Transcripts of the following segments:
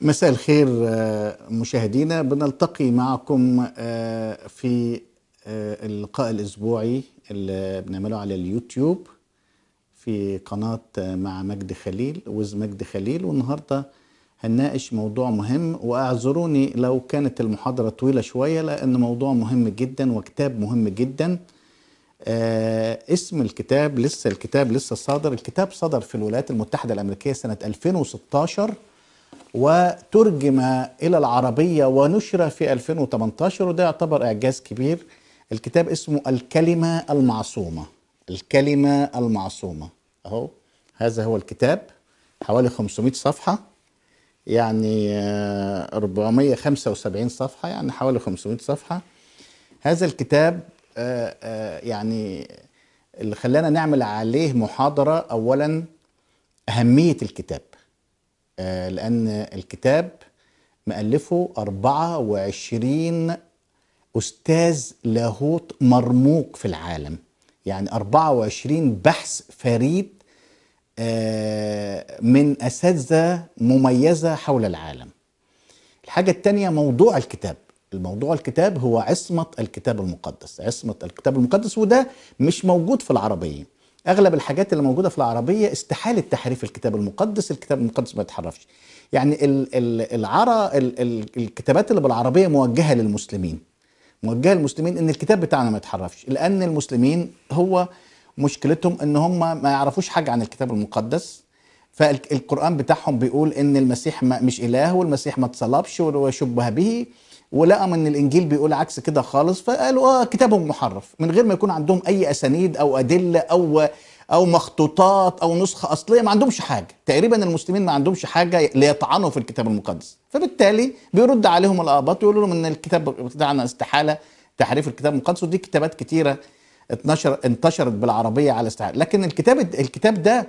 مساء الخير آه، مشاهدينا بنلتقي معكم آه، في آه، اللقاء الأسبوعي اللي بنعمله على اليوتيوب في قناة مع مجد خليل وز مجد خليل والنهاردة هنناقش موضوع مهم واعذروني لو كانت المحاضرة طويلة شوية لأن موضوع مهم جدا وكتاب مهم جدا آه اسم الكتاب لسه الكتاب لسه صادر الكتاب صدر في الولايات المتحدة الأمريكية سنة 2016 وترجم إلى العربية ونشر في 2018 وده يعتبر إعجاز كبير الكتاب اسمه الكلمة المعصومة الكلمة المعصومة أهو هذا هو الكتاب حوالي 500 صفحة يعني 475 آه، صفحة يعني حوالي 500 صفحة هذا الكتاب آه، آه، يعني اللي خلانا نعمل عليه محاضرة أولا أهمية الكتاب آه، لأن الكتاب مألفه 24 أستاذ لاهوت مرموق في العالم يعني 24 بحث فريد آه، من أساتذة مميزة حول العالم الحاجة الثانية موضوع الكتاب الموضوع الكتاب هو عصمة الكتاب المقدس عصمة الكتاب المقدس وده مش موجود في العربية اغلب الحاجات اللي موجوده في العربيه استحاله تحريف الكتاب المقدس الكتاب المقدس ما يتحرفش يعني العرى العرا الكتابات اللي بالعربيه موجهه للمسلمين موجهه للمسلمين ان الكتاب بتاعنا ما يتحرفش لان المسلمين هو مشكلتهم ان هم ما يعرفوش حاجه عن الكتاب المقدس فالقران بتاعهم بيقول ان المسيح مش اله والمسيح ما اتصلبش وشبه به ولقى ان الانجيل بيقول عكس كده خالص فقالوا اه كتابهم محرف من غير ما يكون عندهم اي اسانيد او ادله او او مخطوطات او نسخه اصليه ما عندهمش حاجه تقريبا المسلمين ما عندهمش حاجه ليطعنوا في الكتاب المقدس فبالتالي بيرد عليهم الاباط ويقولوا لهم ان الكتاب بتاعنا استحاله تحريف الكتاب المقدس ودي كتابات كتيره اتنشر انتشرت بالعربيه على استحاله لكن الكتاب الكتاب ده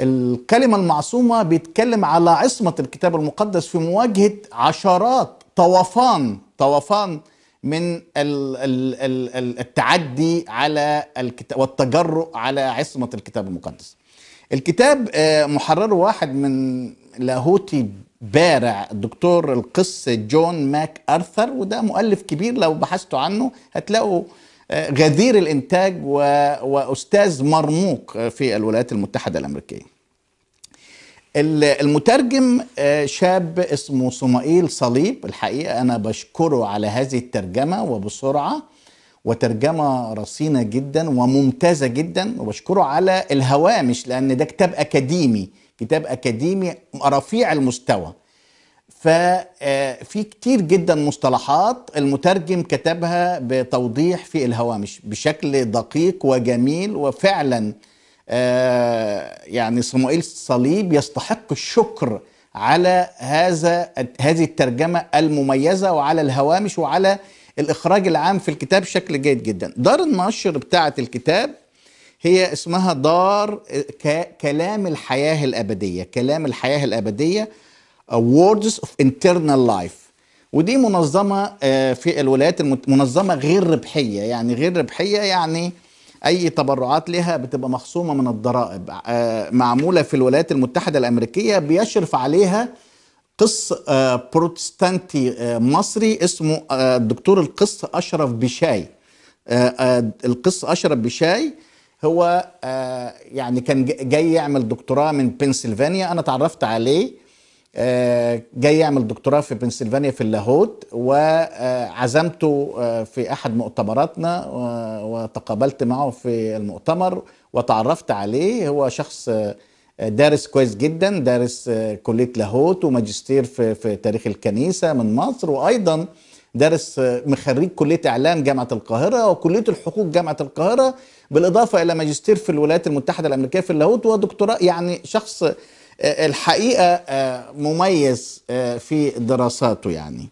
الكلمة المعصومة بيتكلم على عصمة الكتاب المقدس في مواجهة عشرات طوفان طوفان من التعدي على الكتاب والتجرؤ على عصمة الكتاب المقدس الكتاب آه، محرره واحد من لاهوتي بارع الدكتور القس جون ماك أرثر وده مؤلف كبير لو بحثتوا عنه هتلاقوا آه، غدير الإنتاج وأستاذ مرموق في الولايات المتحدة الأمريكية المترجم آه، شاب اسمه صمائيل صليب الحقيقة أنا بشكره على هذه الترجمة وبسرعة وترجمة رصينة جدا وممتازة جدا وبشكره على الهوامش لأن ده كتاب أكاديمي كتاب أكاديمي رفيع المستوى ففي آه، كتير جدا مصطلحات المترجم كتبها بتوضيح في الهوامش بشكل دقيق وجميل وفعلا آه، يعني صموئيل صليب يستحق الشكر على هذا هذه الترجمه المميزه وعلى الهوامش وعلى الاخراج العام في الكتاب بشكل جيد جدا دار النشر بتاعه الكتاب هي اسمها دار آه، كلام الحياه الابديه كلام الحياه الابديه آه، Words of Internal Life ودي منظمه في الولايات المت... منظمه غير ربحيه يعني غير ربحيه يعني اي تبرعات لها بتبقى مخصومه من الضرائب آه، معموله في الولايات المتحده الامريكيه بيشرف عليها قس آه، بروتستانتي آه، مصري اسمه الدكتور القس اشرف بشاي القس اشرف بشاي هو يعني كان جاي يعمل دكتوراه من بنسلفانيا انا تعرفت عليه آه، جاي يعمل دكتوراه في بنسلفانيا في اللاهوت وعزمته آه، في احد مؤتمراتنا وتقابلت معه في المؤتمر وتعرفت عليه هو شخص آه، دارس كويس جدا دارس كليه لاهوت وماجستير في, في تاريخ الكنيسه من مصر وايضا دارس مخريج كليه اعلام جامعه القاهره وكليه الحقوق جامعه القاهره بالاضافه الى ماجستير في الولايات المتحده الامريكيه في اللاهوت ودكتوراه يعني شخص الحقيقه آه، مميز آه، في دراساته يعني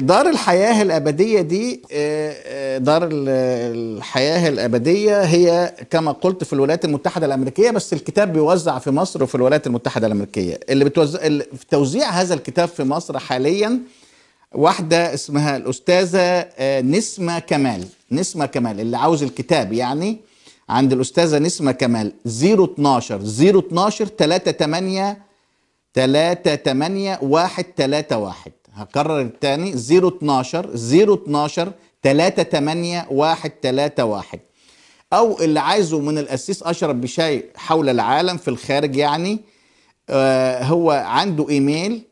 دار الحياه الابديه دي آه، دار الحياه الابديه هي كما قلت في الولايات المتحده الامريكيه بس الكتاب بيوزع في مصر وفي الولايات المتحده الامريكيه اللي بتوزع في توزيع هذا الكتاب في مصر حاليا واحده اسمها الاستاذه نسمه كمال نسمه كمال اللي عاوز الكتاب يعني عند الاستاذه نسمه كمال 012 012 38 38 131 هكرر الثاني 012 012 38 131 او اللي عايزه من الاسيس اشرف بشاي حول العالم في الخارج يعني آه هو عنده ايميل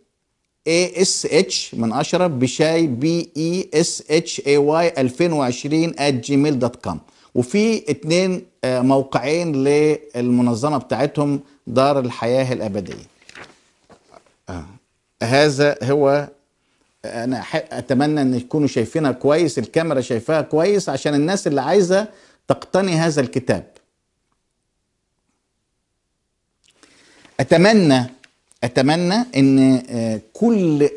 اي اس اتش من اشرف بشاي بي اي اس اتش اي واي 2020 @جيميل دوت كوم وفي اتنين آه، موقعين للمنظمه بتاعتهم دار الحياه الابديه. آه، هذا هو آه، انا اتمنى ان تكونوا شايفينها كويس الكاميرا شايفاها كويس عشان الناس اللي عايزه تقتني هذا الكتاب. اتمنى اتمنى ان كل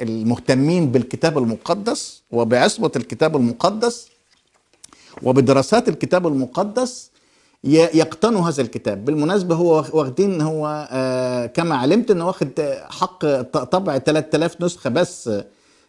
المهتمين بالكتاب المقدس وبعصمه الكتاب المقدس وبدراسات الكتاب المقدس يقتنوا هذا الكتاب بالمناسبة هو واخدين هو آه، كما علمت أنه واخد حق طبع 3000 نسخة بس آه،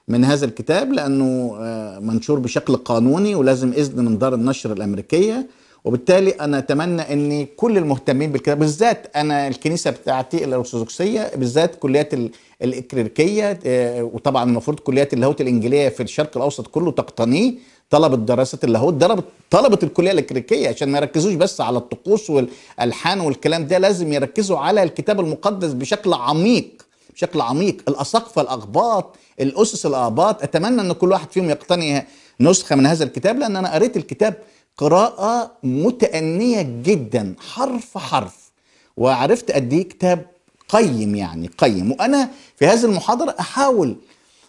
من هذا الكتاب لأنه آه، منشور بشكل قانوني ولازم إذن من دار النشر الأمريكية وبالتالي أنا أتمنى أن كل المهتمين بالكتاب بالذات أنا الكنيسة بتاعتي الأرثوذكسية بالذات كليات الإكريركية وطبعا المفروض كليات اللاهوت الإنجيلية في الشرق الأوسط كله تقتنيه طلبه دراسه اللاهوت ضربت طلبه الكليه الكريكيه عشان ما يركزوش بس على الطقوس والالحان والكلام ده لازم يركزوا على الكتاب المقدس بشكل عميق بشكل عميق الاساقفه الاغباط الاسس الاباط اتمنى ان كل واحد فيهم يقتني نسخه من هذا الكتاب لان انا قريت الكتاب قراءه متانيه جدا حرف حرف وعرفت قد ايه كتاب قيم يعني قيم وانا في هذه المحاضره احاول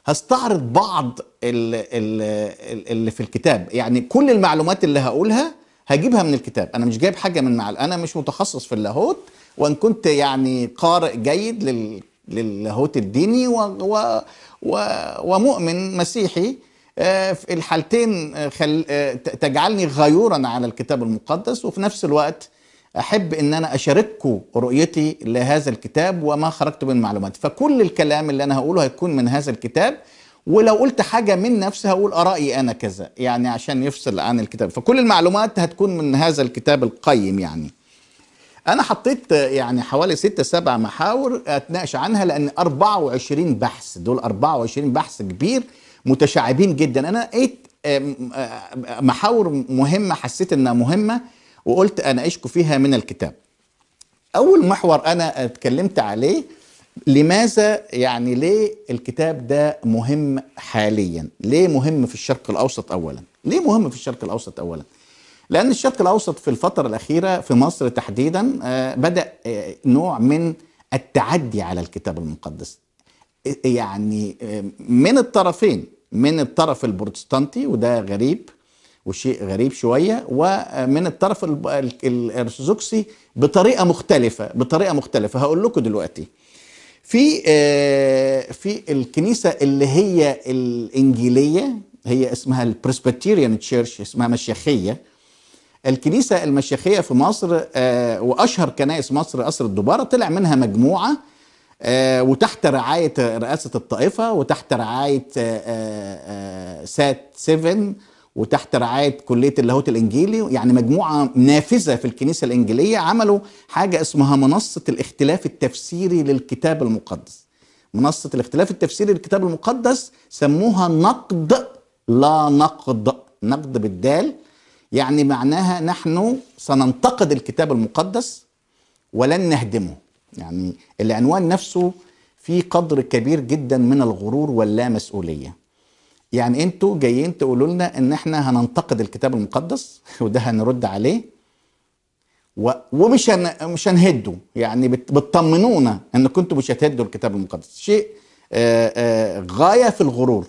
هستعرض بعض اللي في الكتاب يعني كل المعلومات اللي هقولها هجيبها من الكتاب انا مش جايب حاجه من معل انا مش متخصص في اللاهوت وان كنت يعني قارئ جيد لل... للاهوت الديني و... و... و... ومؤمن مسيحي آه، في الحالتين آه، خل... آه، تجعلني غيورا على الكتاب المقدس وفي نفس الوقت احب ان انا اشارككم رؤيتي لهذا الكتاب وما خرجت من معلومات فكل الكلام اللي انا هقوله هيكون من هذا الكتاب ولو قلت حاجة من نفسي هقول آرائي آه، أنا كذا يعني عشان يفصل عن الكتاب فكل المعلومات هتكون من هذا الكتاب القيم يعني أنا حطيت يعني حوالي ستة سبع محاور أتناقش عنها لأن 24 بحث دول 24 بحث كبير متشعبين جدا أنا قيت محاور مهمة حسيت إنها مهمة وقلت اناقشكم فيها من الكتاب اول محور انا اتكلمت عليه لماذا يعني ليه الكتاب ده مهم حاليا ليه مهم في الشرق الاوسط اولا ليه مهم في الشرق الاوسط اولا لان الشرق الاوسط في الفتره الاخيره في مصر تحديدا آه، بدا آه، نوع من التعدي على الكتاب المقدس يعني آه، من الطرفين من الطرف البروتستانتي وده غريب وشيء غريب شويه ومن الطرف الارثوذكسي بطريقه مختلفه بطريقه مختلفه هقول لكم دلوقتي في آه، في الكنيسه اللي هي الانجيليه هي اسمها البرسبتيريان تشيرش اسمها مشيخيه الكنيسه المشيخيه في مصر آه، واشهر كنائس مصر قصر الدباره طلع منها مجموعه آه، وتحت رعايه رئاسه الطائفه وتحت رعايه سات 7 وتحت رعايه كليه اللاهوت الانجيلي يعني مجموعه نافذه في الكنيسه الانجيليه عملوا حاجه اسمها منصه الاختلاف التفسيري للكتاب المقدس. منصه الاختلاف التفسيري للكتاب المقدس سموها نقد لا نقد، نقد بالدال يعني معناها نحن سننتقد الكتاب المقدس ولن نهدمه. يعني العنوان نفسه فيه قدر كبير جدا من الغرور واللامسؤوليه مسؤوليه. يعني انتوا جايين تقولوا لنا ان احنا هننتقد الكتاب المقدس وده هنرد عليه و... ومش هن... مش هنهده يعني بت... بتطمنونا انكم كنتوا مش هتهدوا الكتاب المقدس شيء آآ آه، آآ آه، غايه في الغرور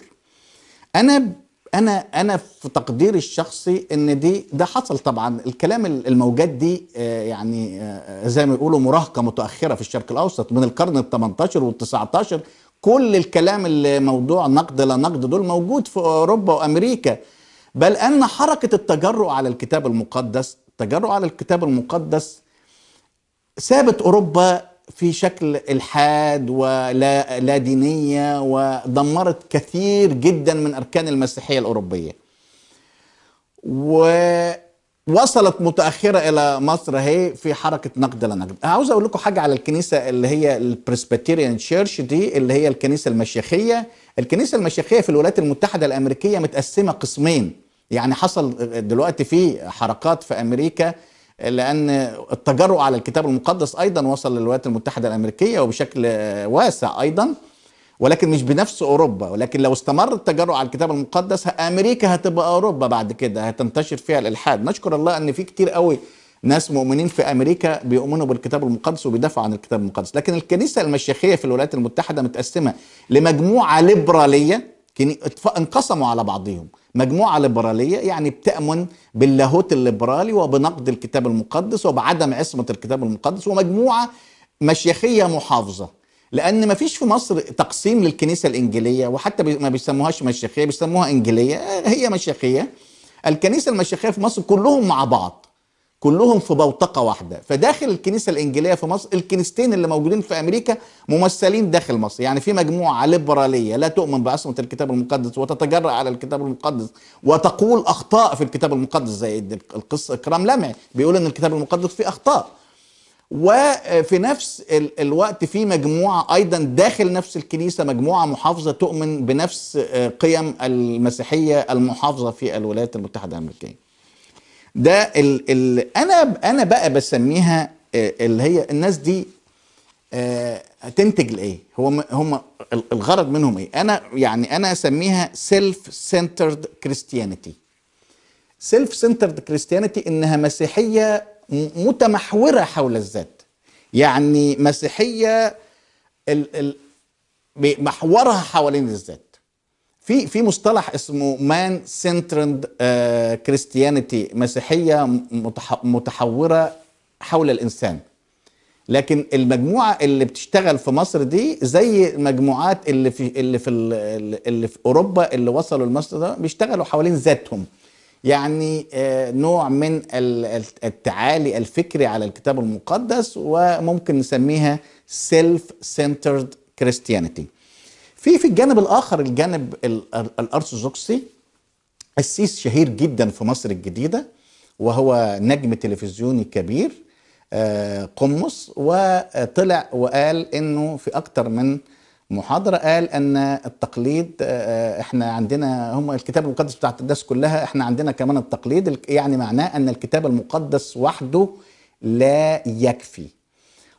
انا انا انا في تقديري الشخصي ان دي ده حصل طبعا الكلام الموجات دي آه، يعني زي ما يقولوا مراهقه متاخره في الشرق الاوسط من القرن ال 18 وال 19 كل الكلام اللي موضوع نقد لا نقد دول موجود في اوروبا وامريكا بل ان حركه التجرؤ على الكتاب المقدس التجرؤ على الكتاب المقدس سابت اوروبا في شكل الحاد ولا لا دينيه ودمرت كثير جدا من اركان المسيحيه الاوروبيه و وصلت متاخره الى مصر اهي في حركه نقد لا نقد عاوز اقول لكم حاجه على الكنيسه اللي هي البريسبيتيريان تشيرش دي اللي هي الكنيسه المشيخيه الكنيسه المشيخيه في الولايات المتحده الامريكيه متقسمه قسمين يعني حصل دلوقتي في حركات في امريكا لان التجرؤ على الكتاب المقدس ايضا وصل للولايات المتحده الامريكيه وبشكل واسع ايضا ولكن مش بنفس اوروبا ولكن لو استمر التجرؤ على الكتاب المقدس امريكا هتبقى اوروبا بعد كده هتنتشر فيها الالحاد نشكر الله ان في كتير قوي ناس مؤمنين في امريكا بيؤمنوا بالكتاب المقدس وبيدافعوا عن الكتاب المقدس لكن الكنيسه المشيخيه في الولايات المتحده متقسمه لمجموعه ليبراليه انقسموا على بعضهم مجموعة ليبرالية يعني بتأمن باللاهوت الليبرالي وبنقد الكتاب المقدس وبعدم عصمة الكتاب المقدس ومجموعة مشيخية محافظة لان ما فيش في مصر تقسيم للكنيسه الانجيليه وحتى ما بيسموهاش مشيخيه بيسموها انجيليه آه، هي مشيخيه الكنيسه المشيخيه في مصر كلهم مع بعض كلهم في بوتقه واحده فداخل الكنيسه الانجيليه في مصر الكنيستين اللي موجودين في امريكا ممثلين داخل مصر يعني في مجموعه ليبراليه لا تؤمن بعصمه الكتاب المقدس وتتجرأ على الكتاب المقدس وتقول اخطاء في الكتاب المقدس زي القصه اكرام لمعي بيقول ان الكتاب المقدس فيه اخطاء وفي نفس الوقت في مجموعة أيضا داخل نفس الكنيسة مجموعة محافظة تؤمن بنفس آه، قيم المسيحية المحافظة في الولايات المتحدة الأمريكية ده الـ الـ أنا أنا بقى بسميها آه، اللي هي الناس دي آه، هتنتج لإيه هو هم الغرض منهم إيه أنا يعني أنا أسميها سيلف سنترد كريستيانيتي سيلف سنترد كريستيانيتي إنها مسيحية متمحورة حول الذات يعني مسيحية محورها حوالين الذات في في مصطلح اسمه مان سنترد كريستيانيتي مسيحية متحورة حول الإنسان لكن المجموعه اللي بتشتغل في مصر دي زي المجموعات اللي في اللي في اللي في اوروبا اللي وصلوا لمصر ده بيشتغلوا حوالين ذاتهم يعني آه، نوع من التعالي الفكري على الكتاب المقدس وممكن نسميها سيلف سنترد كريستيانيتي في في الجانب الاخر الجانب الارثوذكسي قسيس شهير جدا في مصر الجديده وهو نجم تلفزيوني كبير آه، قمص وطلع وقال انه في اكتر من محاضرة قال أن التقليد آه، آه، إحنا عندنا هم الكتاب المقدس بتاعت الناس كلها إحنا عندنا كمان التقليد يعني معناه أن الكتاب المقدس وحده لا يكفي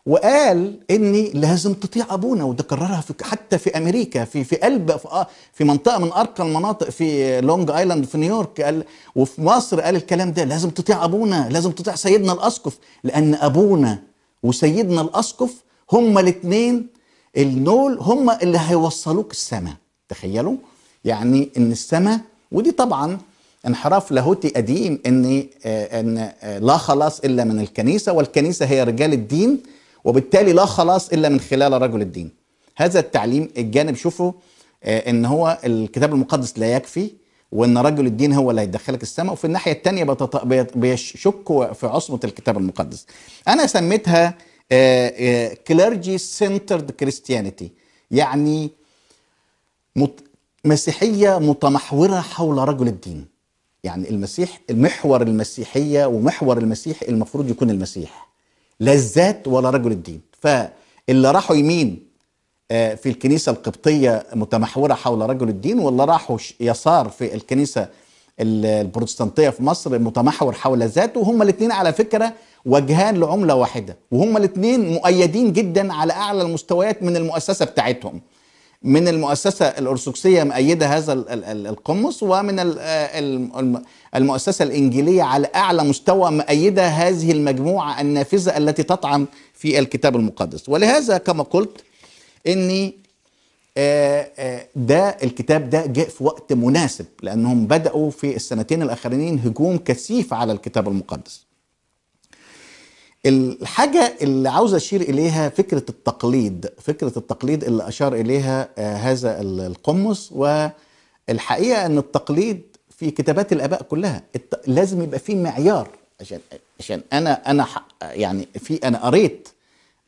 وقال اني لازم تطيع ابونا وده كررها في حتى في امريكا في في قلب في, آه، في منطقه من ارقى المناطق في لونج ايلاند في نيويورك قال وفي مصر قال الكلام ده لازم تطيع ابونا لازم تطيع سيدنا الاسقف لان ابونا وسيدنا الاسقف هما الاثنين النول هم اللي هيوصلوك السماء تخيلوا يعني ان السماء ودي طبعا انحراف لاهوتي قديم ان آه، ان آه، لا خلاص الا من الكنيسه والكنيسه هي رجال الدين وبالتالي لا خلاص الا من خلال رجل الدين هذا التعليم الجانب شوفوا آه، ان هو الكتاب المقدس لا يكفي وان رجل الدين هو اللي هيدخلك السماء وفي الناحيه الثانيه بيشك في عصمه الكتاب المقدس انا سميتها كليرجي سنترد كريستيانيتي يعني مت مسيحيه متمحوره حول رجل الدين يعني المسيح المحور المسيحيه ومحور المسيح المفروض يكون المسيح لا الذات ولا رجل الدين فاللي راحوا يمين آه، في الكنيسه القبطيه متمحوره حول رجل الدين واللي راحوا يسار في الكنيسه البروتستانتيه في مصر متمحور حول ذاته وهما الاثنين على فكره وجهان لعملة واحدة وهما الاثنين مؤيدين جدا على أعلى المستويات من المؤسسة بتاعتهم من المؤسسة الأرثوذكسية مؤيدة هذا القمص ومن المؤسسة الإنجيلية على أعلى مستوى مؤيدة هذه المجموعة النافذة التي تطعن في الكتاب المقدس ولهذا كما قلت أني آه، آه، ده الكتاب ده جاء في وقت مناسب لأنهم بدأوا في السنتين الأخرانيين هجوم كثيف على الكتاب المقدس الحاجة اللي عاوز أشير إليها فكرة التقليد فكرة التقليد اللي أشار إليها آه، هذا القمص والحقيقة أن التقليد في كتابات الآباء كلها لازم يبقى فيه معيار عشان عشان أنا أنا يعني في أنا قريت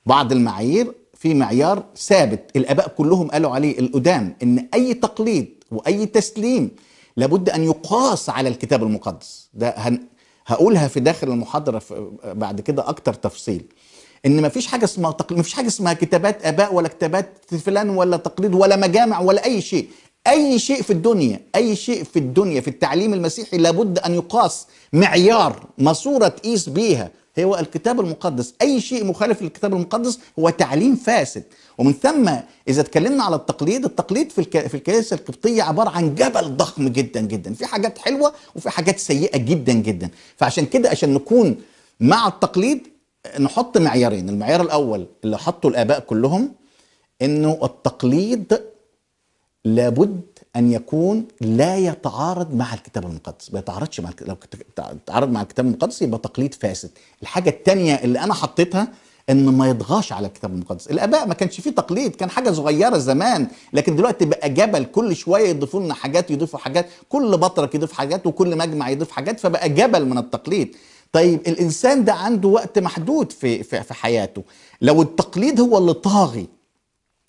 بعض المعايير في معيار ثابت الآباء كلهم قالوا عليه القدام إن أي تقليد وأي تسليم لابد أن يقاس على الكتاب المقدس ده هقولها في داخل المحاضره في بعد كده اكتر تفصيل ان مفيش حاجه اسمها تقل... مفيش حاجه اسمها كتابات اباء ولا كتابات فلان ولا تقليد ولا مجامع ولا اي شيء اي شيء في الدنيا اي شيء في الدنيا في التعليم المسيحي لابد ان يقاس معيار ماسوره تقيس بيها هو الكتاب المقدس اي شيء مخالف للكتاب المقدس هو تعليم فاسد ومن ثم اذا اتكلمنا على التقليد التقليد في الك... في الكنيسه القبطيه عباره عن جبل ضخم جدا جدا في حاجات حلوه وفي حاجات سيئه جدا جدا فعشان كده عشان نكون مع التقليد نحط معيارين المعيار الاول اللي حطه الاباء كلهم انه التقليد لابد ان يكون لا يتعارض مع الكتاب المقدس ما يتعارضش مع لو تعارض مع الكتاب المقدس يبقى تقليد فاسد الحاجه الثانيه اللي انا حطيتها ان ما يضغاش على الكتاب المقدس الاباء ما كانش فيه تقليد كان حاجه صغيره زمان لكن دلوقتي بقى جبل كل شويه يضيفوا لنا حاجات يضيفوا حاجات كل بطرك يضيف حاجات وكل مجمع يضيف حاجات فبقى جبل من التقليد طيب الانسان ده عنده وقت محدود في في, في حياته لو التقليد هو اللي طاغي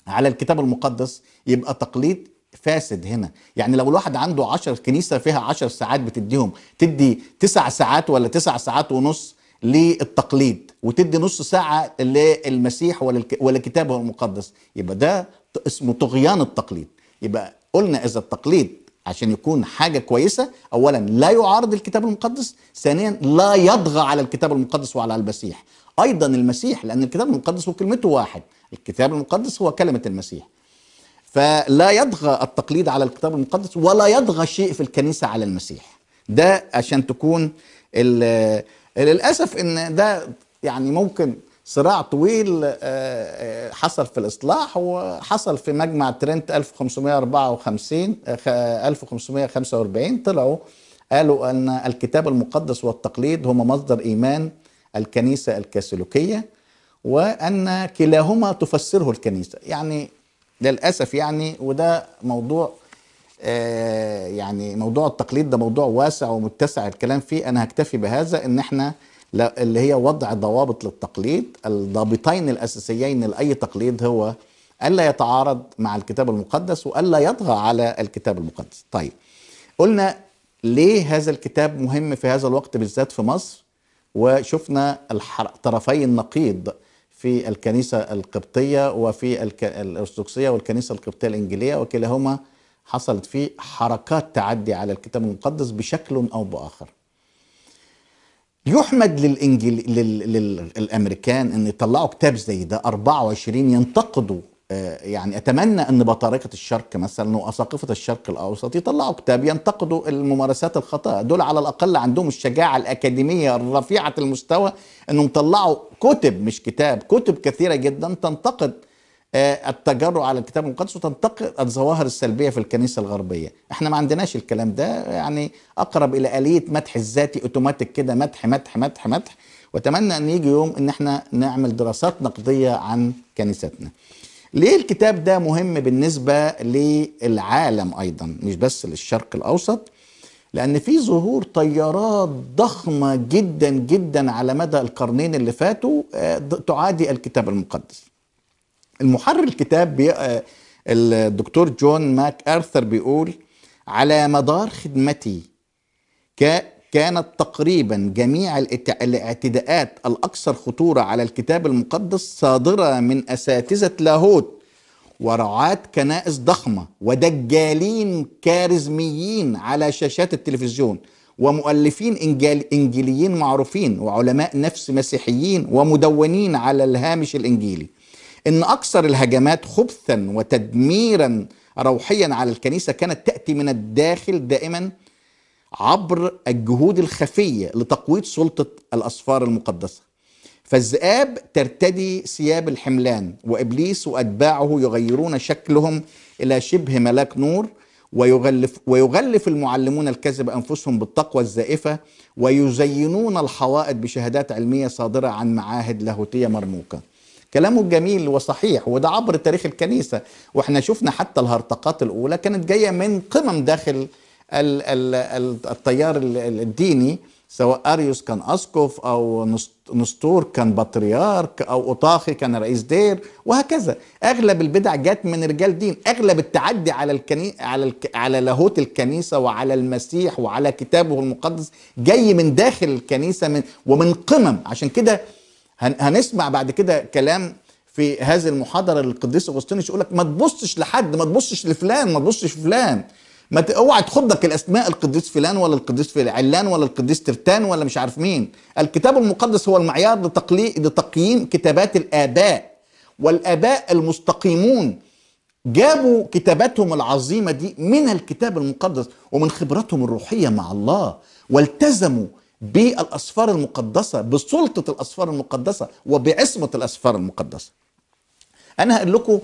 على الكتاب المقدس يبقى تقليد فاسد هنا يعني لو الواحد عنده عشر كنيسة فيها عشر ساعات بتديهم تدي تسع ساعات ولا تسع ساعات ونص للتقليد وتدي نص ساعة للمسيح ولا المقدس يبقى ده اسمه طغيان التقليد يبقى قلنا إذا التقليد عشان يكون حاجة كويسة أولا لا يعارض الكتاب المقدس ثانيا لا يضغى على الكتاب المقدس وعلى المسيح أيضا المسيح لأن الكتاب المقدس وكلمته واحد الكتاب المقدس هو كلمة المسيح فلا يضغى التقليد على الكتاب المقدس ولا يضغى شيء في الكنيسة على المسيح ده عشان تكون الـ للاسف ان ده يعني ممكن صراع طويل آه، آه، حصل في الاصلاح وحصل في مجمع ترنت 1554 1545 آه، طلعوا قالوا ان الكتاب المقدس والتقليد هما مصدر ايمان الكنيسه الكاثوليكيه وان كلاهما تفسره الكنيسه يعني للاسف يعني وده موضوع آه، يعني موضوع التقليد ده موضوع واسع ومتسع الكلام فيه انا هكتفي بهذا ان احنا اللي هي وضع ضوابط للتقليد الضابطين الاساسيين لاي تقليد هو الا يتعارض مع الكتاب المقدس والا يطغى على الكتاب المقدس طيب قلنا ليه هذا الكتاب مهم في هذا الوقت بالذات في مصر وشفنا طرفي النقيض في الكنيسه القبطيه وفي الارثوذكسيه والكنيسه القبطيه الانجيليه وكلاهما حصلت فيه حركات تعدي على الكتاب المقدس بشكل او باخر. يحمد للإنجل... لل... للامريكان ان يطلعوا كتاب زي ده 24 ينتقدوا آه، يعني اتمنى ان بطارقه الشرق مثلا واساقفه الشرق الاوسط يطلعوا كتاب ينتقدوا الممارسات الخطا دول على الاقل عندهم الشجاعه الاكاديميه الرفيعه المستوى انهم طلعوا كتب مش كتاب كتب كثيره جدا تنتقد آه، التجرؤ على الكتاب المقدس وتنتقد الظواهر السلبيه في الكنيسه الغربيه احنا ما عندناش الكلام ده يعني اقرب الى اليه مدح الذاتي اوتوماتيك كده مدح مدح مدح مدح واتمنى ان يجي يوم ان احنا نعمل دراسات نقديه عن كنيستنا ليه الكتاب ده مهم بالنسبه للعالم ايضا مش بس للشرق الاوسط لان في ظهور تيارات ضخمه جدا جدا على مدى القرنين اللي فاتوا آه، تعادي الكتاب المقدس المحرر الكتاب بي... آه، الدكتور جون ماك ارثر بيقول على مدار خدمتي ك... كانت تقريبا جميع الاعتداءات الاكثر خطوره على الكتاب المقدس صادره من اساتذه لاهوت ورعاة كنائس ضخمه ودجالين كارزميين على شاشات التلفزيون ومؤلفين إنجيل إنجليين معروفين وعلماء نفس مسيحيين ومدونين على الهامش الانجيلي ان اكثر الهجمات خبثا وتدميرا روحيا على الكنيسه كانت تاتي من الداخل دائما عبر الجهود الخفيه لتقويض سلطه الاسفار المقدسه. فالذئاب ترتدي ثياب الحملان وابليس واتباعه يغيرون شكلهم الى شبه ملاك نور ويغلف ويغلف المعلمون الكذب انفسهم بالتقوى الزائفه ويزينون الحوائط بشهادات علميه صادره عن معاهد لاهوتيه مرموقه. كلامه جميل وصحيح وده عبر تاريخ الكنيسة واحنا شفنا حتى الهرطقات الأولى كانت جاية من قمم داخل التيار الديني سواء اريوس كان اسقف او نستور كان بطريرك او اوطاخي كان رئيس دير وهكذا اغلب البدع جت من رجال دين اغلب التعدي على الكني... على على لاهوت الكنيسه وعلى المسيح وعلى كتابه المقدس جاي من داخل الكنيسه من ومن قمم عشان كده هنسمع بعد كده كلام في هذه المحاضره للقديس اغسطينوس يقول لك ما تبصش لحد ما تبصش لفلان ما تبصش فلان ما اوعى تخضك الاسماء القديس فلان ولا القديس فلان علان ولا القديس ترتان ولا مش عارف مين الكتاب المقدس هو المعيار لتقلي... لتقييم كتابات الاباء والاباء المستقيمون جابوا كتاباتهم العظيمه دي من الكتاب المقدس ومن خبرتهم الروحيه مع الله والتزموا بالأسفار المقدسة بسلطة الأسفار المقدسة وبعصمة الأسفار المقدسة أنا هقول لكم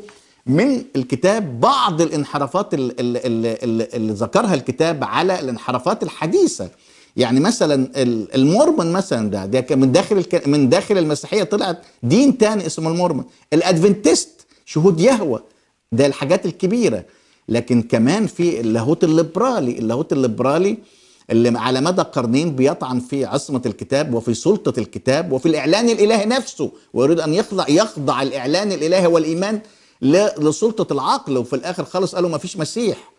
من الكتاب بعض الانحرافات اللي, اللي, اللي, اللي ذكرها الكتاب على الانحرافات الحديثة يعني مثلا المورمون مثلا ده ده كان من داخل من داخل المسيحيه طلعت دين تاني اسمه المورمون الادفنتست شهود يهوه ده الحاجات الكبيره لكن كمان في اللاهوت الليبرالي اللاهوت الليبرالي اللي على مدى قرنين بيطعن في عصمة الكتاب وفي سلطة الكتاب وفي الإعلان الإلهي نفسه ويريد أن يخضع يخضع الإعلان الإلهي والإيمان لسلطة العقل وفي الآخر خالص قالوا ما فيش مسيح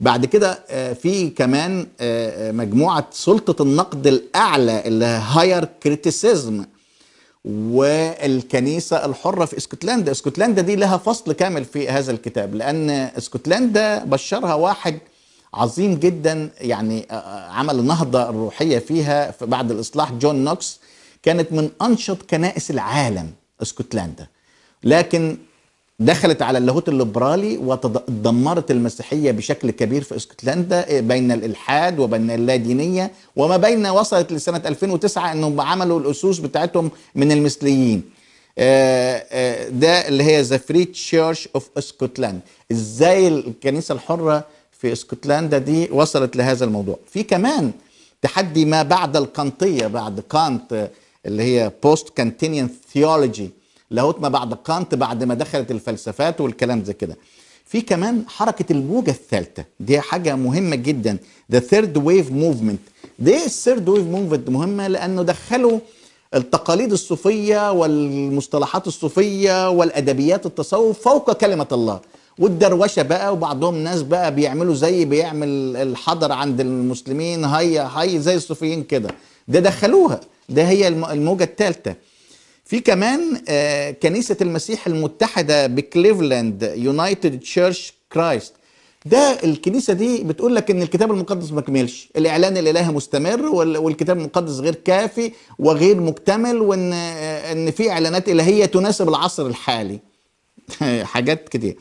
بعد كده آه، في كمان آه، آه، مجموعة سلطة النقد الأعلى اللي هاير كريتيسيزم والكنيسة الحرة في اسكتلندا اسكتلندا دي لها فصل كامل في هذا الكتاب لأن اسكتلندا بشرها واحد عظيم جدا يعني آه، آه، عمل النهضة الروحية فيها بعد الإصلاح جون نوكس كانت من أنشط كنائس العالم اسكتلندا لكن دخلت على اللاهوت الليبرالي وتدمرت المسيحية بشكل كبير في اسكتلندا إيه، بين الإلحاد وبين اللادينية وما بين وصلت لسنة 2009 أنهم عملوا الأسوس بتاعتهم من المثليين آه، ده اللي هي ذا فري تشيرش اوف اسكتلاند ازاي الكنيسه الحره في اسكتلندا دي وصلت لهذا الموضوع في كمان تحدي ما بعد القنطية بعد كانت اللي هي بوست كانتينيان ثيولوجي لاهوت ما بعد كانت بعد ما دخلت الفلسفات والكلام زي كده في كمان حركة الموجة الثالثة دي حاجة مهمة جدا The Third Wave Movement ليه الثيرد ويف موفمنت مهمة لأنه دخلوا التقاليد الصوفية والمصطلحات الصوفية والأدبيات التصوف فوق كلمة الله والدروشه بقى وبعضهم ناس بقى بيعملوا زي بيعمل الحضر عند المسلمين هيا هاي زي الصوفيين كده ده دخلوها ده هي الموجه الثالثه في كمان آه كنيسه المسيح المتحده بكليفلاند يونايتد تشيرش كرايست ده الكنيسه دي بتقول لك ان الكتاب المقدس ما كملش الاعلان الالهي مستمر والكتاب المقدس غير كافي وغير مكتمل وان آه، ان في اعلانات الهيه تناسب العصر الحالي حاجات كتير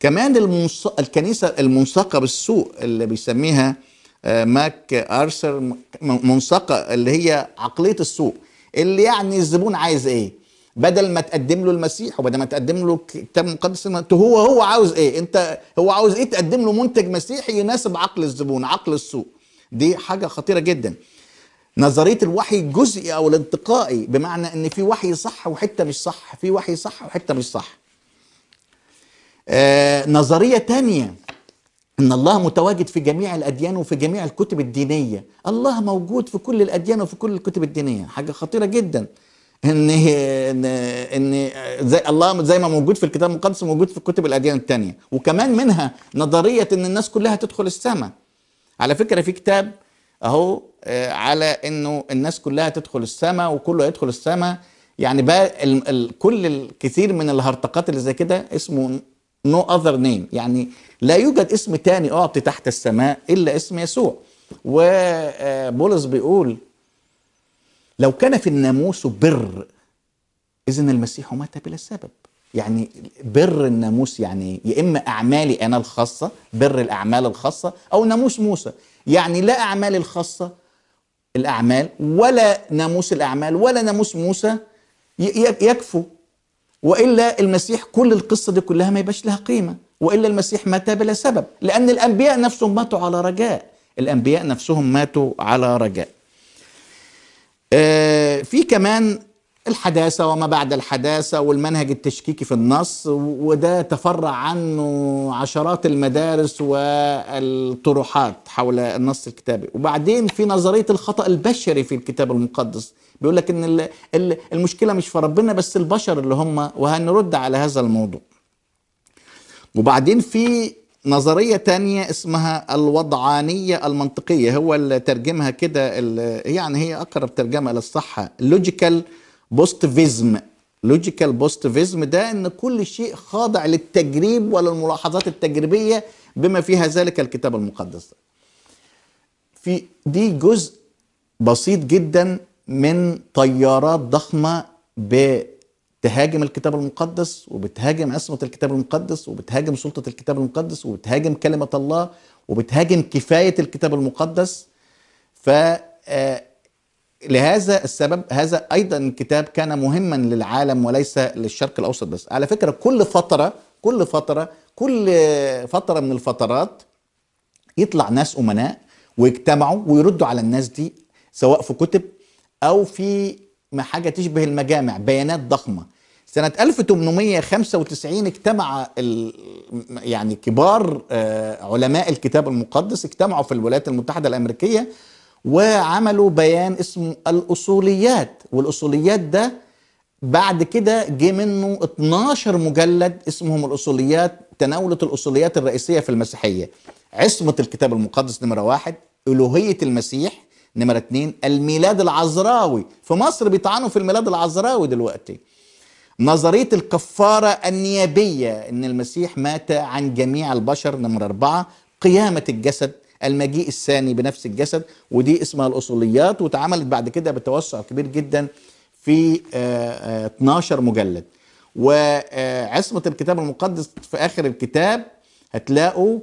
كمان المنص... الكنيسة المنسقة بالسوق اللي بيسميها آه، ماك أرثر منسقة اللي هي عقلية السوق اللي يعني الزبون عايز ايه بدل ما تقدم له المسيح وبدل ما تقدم له الكتاب المقدس هو هو عاوز ايه انت هو عاوز ايه تقدم له منتج مسيحي يناسب عقل الزبون عقل السوق دي حاجة خطيرة جدا نظرية الوحي الجزئي أو الانتقائي بمعنى إن في وحي صح وحتة مش صح، في وحي صح وحتة مش صح. آه، نظرية تانية ان الله متواجد في جميع الاديان وفي جميع الكتب الدينيه الله موجود في كل الاديان وفي كل الكتب الدينيه حاجه خطيره جدا ان ان ان زي الله زي ما موجود في الكتاب المقدس موجود في كتب الاديان التانية وكمان منها نظريه ان الناس كلها تدخل السماء على فكره في كتاب اهو آه، على انه الناس كلها تدخل السماء وكله يدخل السماء يعني بقى ال ال كل الكثير من الهرطقات اللي زي كده اسمه نو اذر نيم يعني لا يوجد اسم تاني اعطي تحت السماء الا اسم يسوع وبولس بيقول لو كان في الناموس بر اذا المسيح مات بلا سبب يعني بر الناموس يعني يا اما اعمالي انا الخاصه بر الاعمال الخاصه او ناموس موسى يعني لا اعمالي الخاصه الاعمال ولا ناموس الاعمال ولا ناموس موسى يكفوا والا المسيح كل القصه دي كلها ما يبقاش لها قيمه والا المسيح مات بلا سبب لان الانبياء نفسهم ماتوا على رجاء الانبياء نفسهم ماتوا على رجاء آه، في كمان الحداثه وما بعد الحداثه والمنهج التشكيكي في النص وده تفرع عنه عشرات المدارس والطروحات حول النص الكتابي وبعدين في نظريه الخطا البشري في الكتاب المقدس بيقول لك ان المشكله مش في ربنا بس البشر اللي هم وهنرد على هذا الموضوع وبعدين في نظريه تانية اسمها الوضعانيه المنطقيه هو اللي ترجمها كده يعني هي اقرب ترجمه للصحه لوجيكال فيزم لوجيكال فيزم ده ان كل شيء خاضع للتجريب وللملاحظات التجريبيه بما فيها ذلك الكتاب المقدس في دي جزء بسيط جدا من طيارات ضخمه بتهاجم الكتاب المقدس وبتهاجم عصمه الكتاب المقدس وبتهاجم سلطه الكتاب المقدس وبتهاجم كلمه الله وبتهاجم كفايه الكتاب المقدس ف آه، لهذا السبب هذا ايضا الكتاب كان مهما للعالم وليس للشرق الاوسط بس على فكره كل فتره كل فتره كل فتره من الفترات يطلع ناس امناء ويجتمعوا ويردوا على الناس دي سواء في كتب او في ما حاجه تشبه المجامع بيانات ضخمه سنه 1895 اجتمع ال... يعني كبار آه، علماء الكتاب المقدس اجتمعوا في الولايات المتحده الامريكيه وعملوا بيان اسمه الاصوليات والاصوليات ده بعد كده جه منه 12 مجلد اسمهم الاصوليات تناولت الاصوليات الرئيسيه في المسيحيه عصمه الكتاب المقدس نمره واحد الوهيه المسيح نمرة اتنين الميلاد العذراوي في مصر بيطعنوا في الميلاد العذراوي دلوقتي نظرية الكفارة النيابية ان المسيح مات عن جميع البشر نمرة اربعة قيامة الجسد المجيء الثاني بنفس الجسد ودي اسمها الاصوليات وتعاملت بعد كده بتوسع كبير جدا في 12 آه، آه، مجلد وعصمة آه، الكتاب المقدس في آخر الكتاب هتلاقوا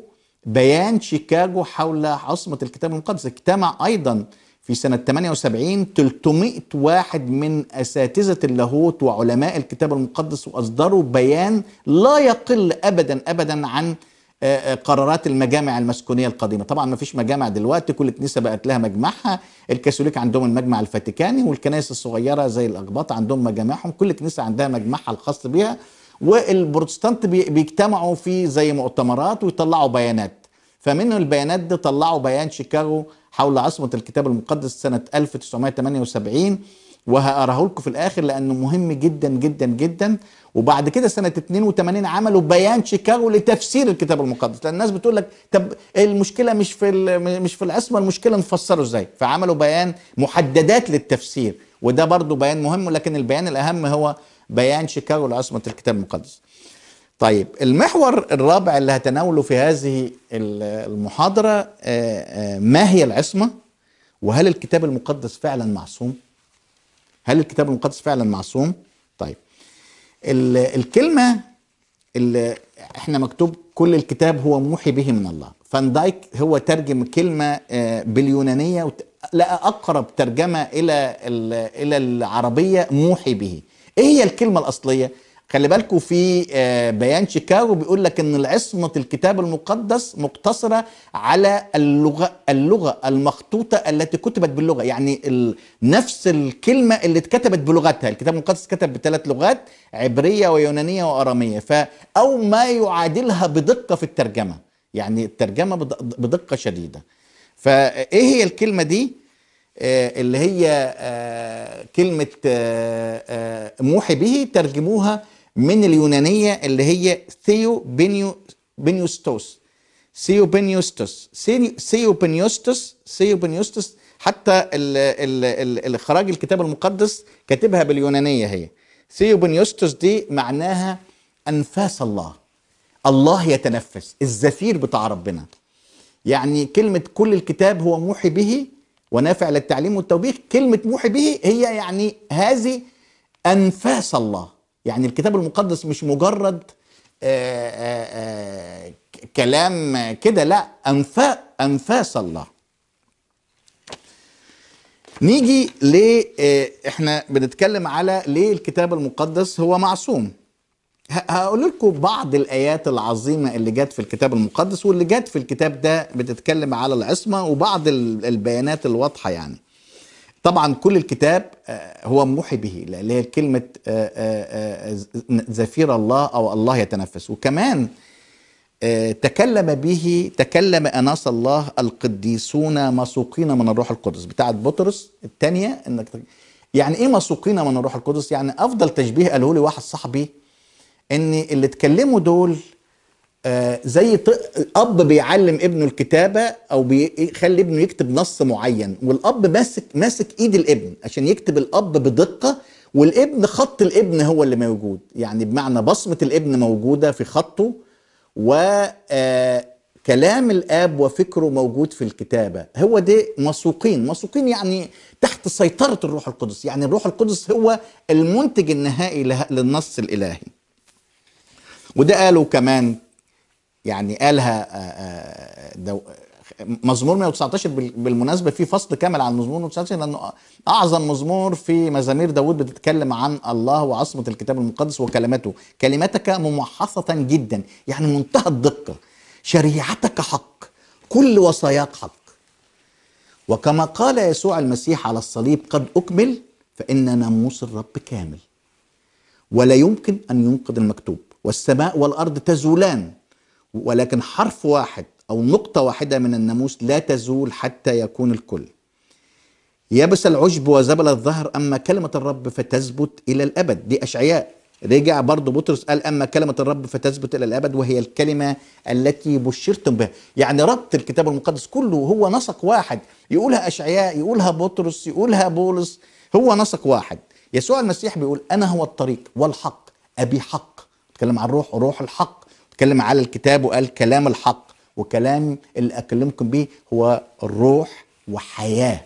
بيان شيكاغو حول عاصمة الكتاب المقدس اجتمع أيضا في سنة 78 300 واحد من أساتذة اللاهوت وعلماء الكتاب المقدس وأصدروا بيان لا يقل أبدا أبدا عن آه، آه، قرارات المجامع المسكونيه القديمه طبعا ما فيش مجامع دلوقتي كل كنيسه بقت لها مجمعها الكاثوليك عندهم المجمع الفاتيكاني والكنائس الصغيره زي الاقباط عندهم مجامعهم كل كنيسه عندها مجمعها الخاص بيها والبروتستانت بيجتمعوا في زي مؤتمرات ويطلعوا بيانات فمن البيانات دي طلعوا بيان شيكاغو حول عاصمة الكتاب المقدس سنة 1978 وهقراه لكم في الآخر لأنه مهم جدا جدا جدا وبعد كده سنة 82 عملوا بيان شيكاغو لتفسير الكتاب المقدس لأن الناس بتقول لك طب المشكلة مش في مش في العصمه المشكلة نفسره ازاي فعملوا بيان محددات للتفسير وده برضو بيان مهم لكن البيان الأهم هو بيان شيكاغو لعصمة الكتاب المقدس طيب المحور الرابع اللي هتناوله في هذه المحاضرة آه، آه، ما هي العصمة وهل الكتاب المقدس فعلا معصوم هل الكتاب المقدس فعلا معصوم طيب الكلمة اللي احنا مكتوب كل الكتاب هو موحي به من الله فان دايك هو ترجم كلمة آه، باليونانية لا اقرب ترجمه الى الى العربيه موحي به ايه هي الكلمه الاصليه خلي بالكم في آه، بيان شيكاغو بيقول لك ان العصمه الكتاب المقدس مقتصره على اللغه اللغه المخطوطه التي كتبت باللغه يعني نفس الكلمه اللي اتكتبت بلغتها الكتاب المقدس كتب بثلاث لغات عبريه ويونانيه واراميه او ما يعادلها بدقه في الترجمه يعني الترجمه بدقه شديده فايه هي الكلمه دي آه، اللي هي آه، كلمه آه، موحي به ترجموها من اليونانيه اللي هي ثيو بينيو بينيوستوس سيو بينيوستوس سيو بينيوستوس سيو بينيوستوس حتى الاخراج الكتاب المقدس كاتبها باليونانيه هي سيو بينيوستوس دي معناها انفاس الله الله يتنفس الزفير بتاع ربنا يعني كلمة كل الكتاب هو موحي به ونافع للتعليم والتوبيخ كلمة موحي به هي يعني هذه أنفاس الله يعني الكتاب المقدس مش مجرد آآ آه، آآ آه، آه، كلام كده لا أنفا أنفاس الله نيجي ليه احنا بنتكلم على ليه الكتاب المقدس هو معصوم هقول لكم بعض الايات العظيمه اللي جت في الكتاب المقدس واللي جت في الكتاب ده بتتكلم على العصمه وبعض البيانات الواضحه يعني طبعا كل الكتاب آه، هو موحي به اللي هي كلمه آه، آه، زفير الله او الله يتنفس وكمان تكلم به تكلم اناس الله القديسون مسوقين من الروح القدس بتاعه بطرس الثانيه انك يعني ايه مسوقين من الروح القدس يعني افضل تشبيه قاله لي واحد صاحبي ان اللي اتكلموا دول آه زي اب بيعلم ابنه الكتابه او بيخلي ابنه يكتب نص معين والاب ماسك ماسك ايد الابن عشان يكتب الاب بدقه والابن خط الابن هو اللي موجود يعني بمعنى بصمه الابن موجوده في خطه وكلام آه، الاب وفكره موجود في الكتابه هو ده مسوقين مسوقين يعني تحت سيطره الروح القدس يعني الروح القدس هو المنتج النهائي للنص الالهي وده قاله كمان يعني قالها آه، آه، دو مزمور 119 بالمناسبه في فصل كامل عن مزمور 119 لانه اعظم مزمور في مزامير داوود بتتكلم عن الله وعصمه الكتاب المقدس وكلماته كلمتك ممحصه جدا يعني منتهى الدقه شريعتك حق كل وصاياك حق وكما قال يسوع المسيح على الصليب قد اكمل فان ناموس الرب كامل ولا يمكن ان ينقض المكتوب والسماء والأرض تزولان ولكن حرف واحد أو نقطة واحدة من الناموس لا تزول حتى يكون الكل يبس العشب وزبل الظهر أما كلمة الرب فتثبت إلى الأبد دي أشعياء رجع برضه بطرس قال أما كلمة الرب فتثبت إلى الأبد وهي الكلمة التي بشرتم بها يعني ربط الكتاب المقدس كله هو نسق واحد يقولها أشعياء يقولها بطرس يقولها بولس هو نسق واحد يسوع المسيح بيقول أنا هو الطريق والحق أبي حق بيتكلم عن روح روح الحق بيتكلم على الكتاب وقال كلام الحق وكلام اللي اكلمكم بيه هو الروح وحياه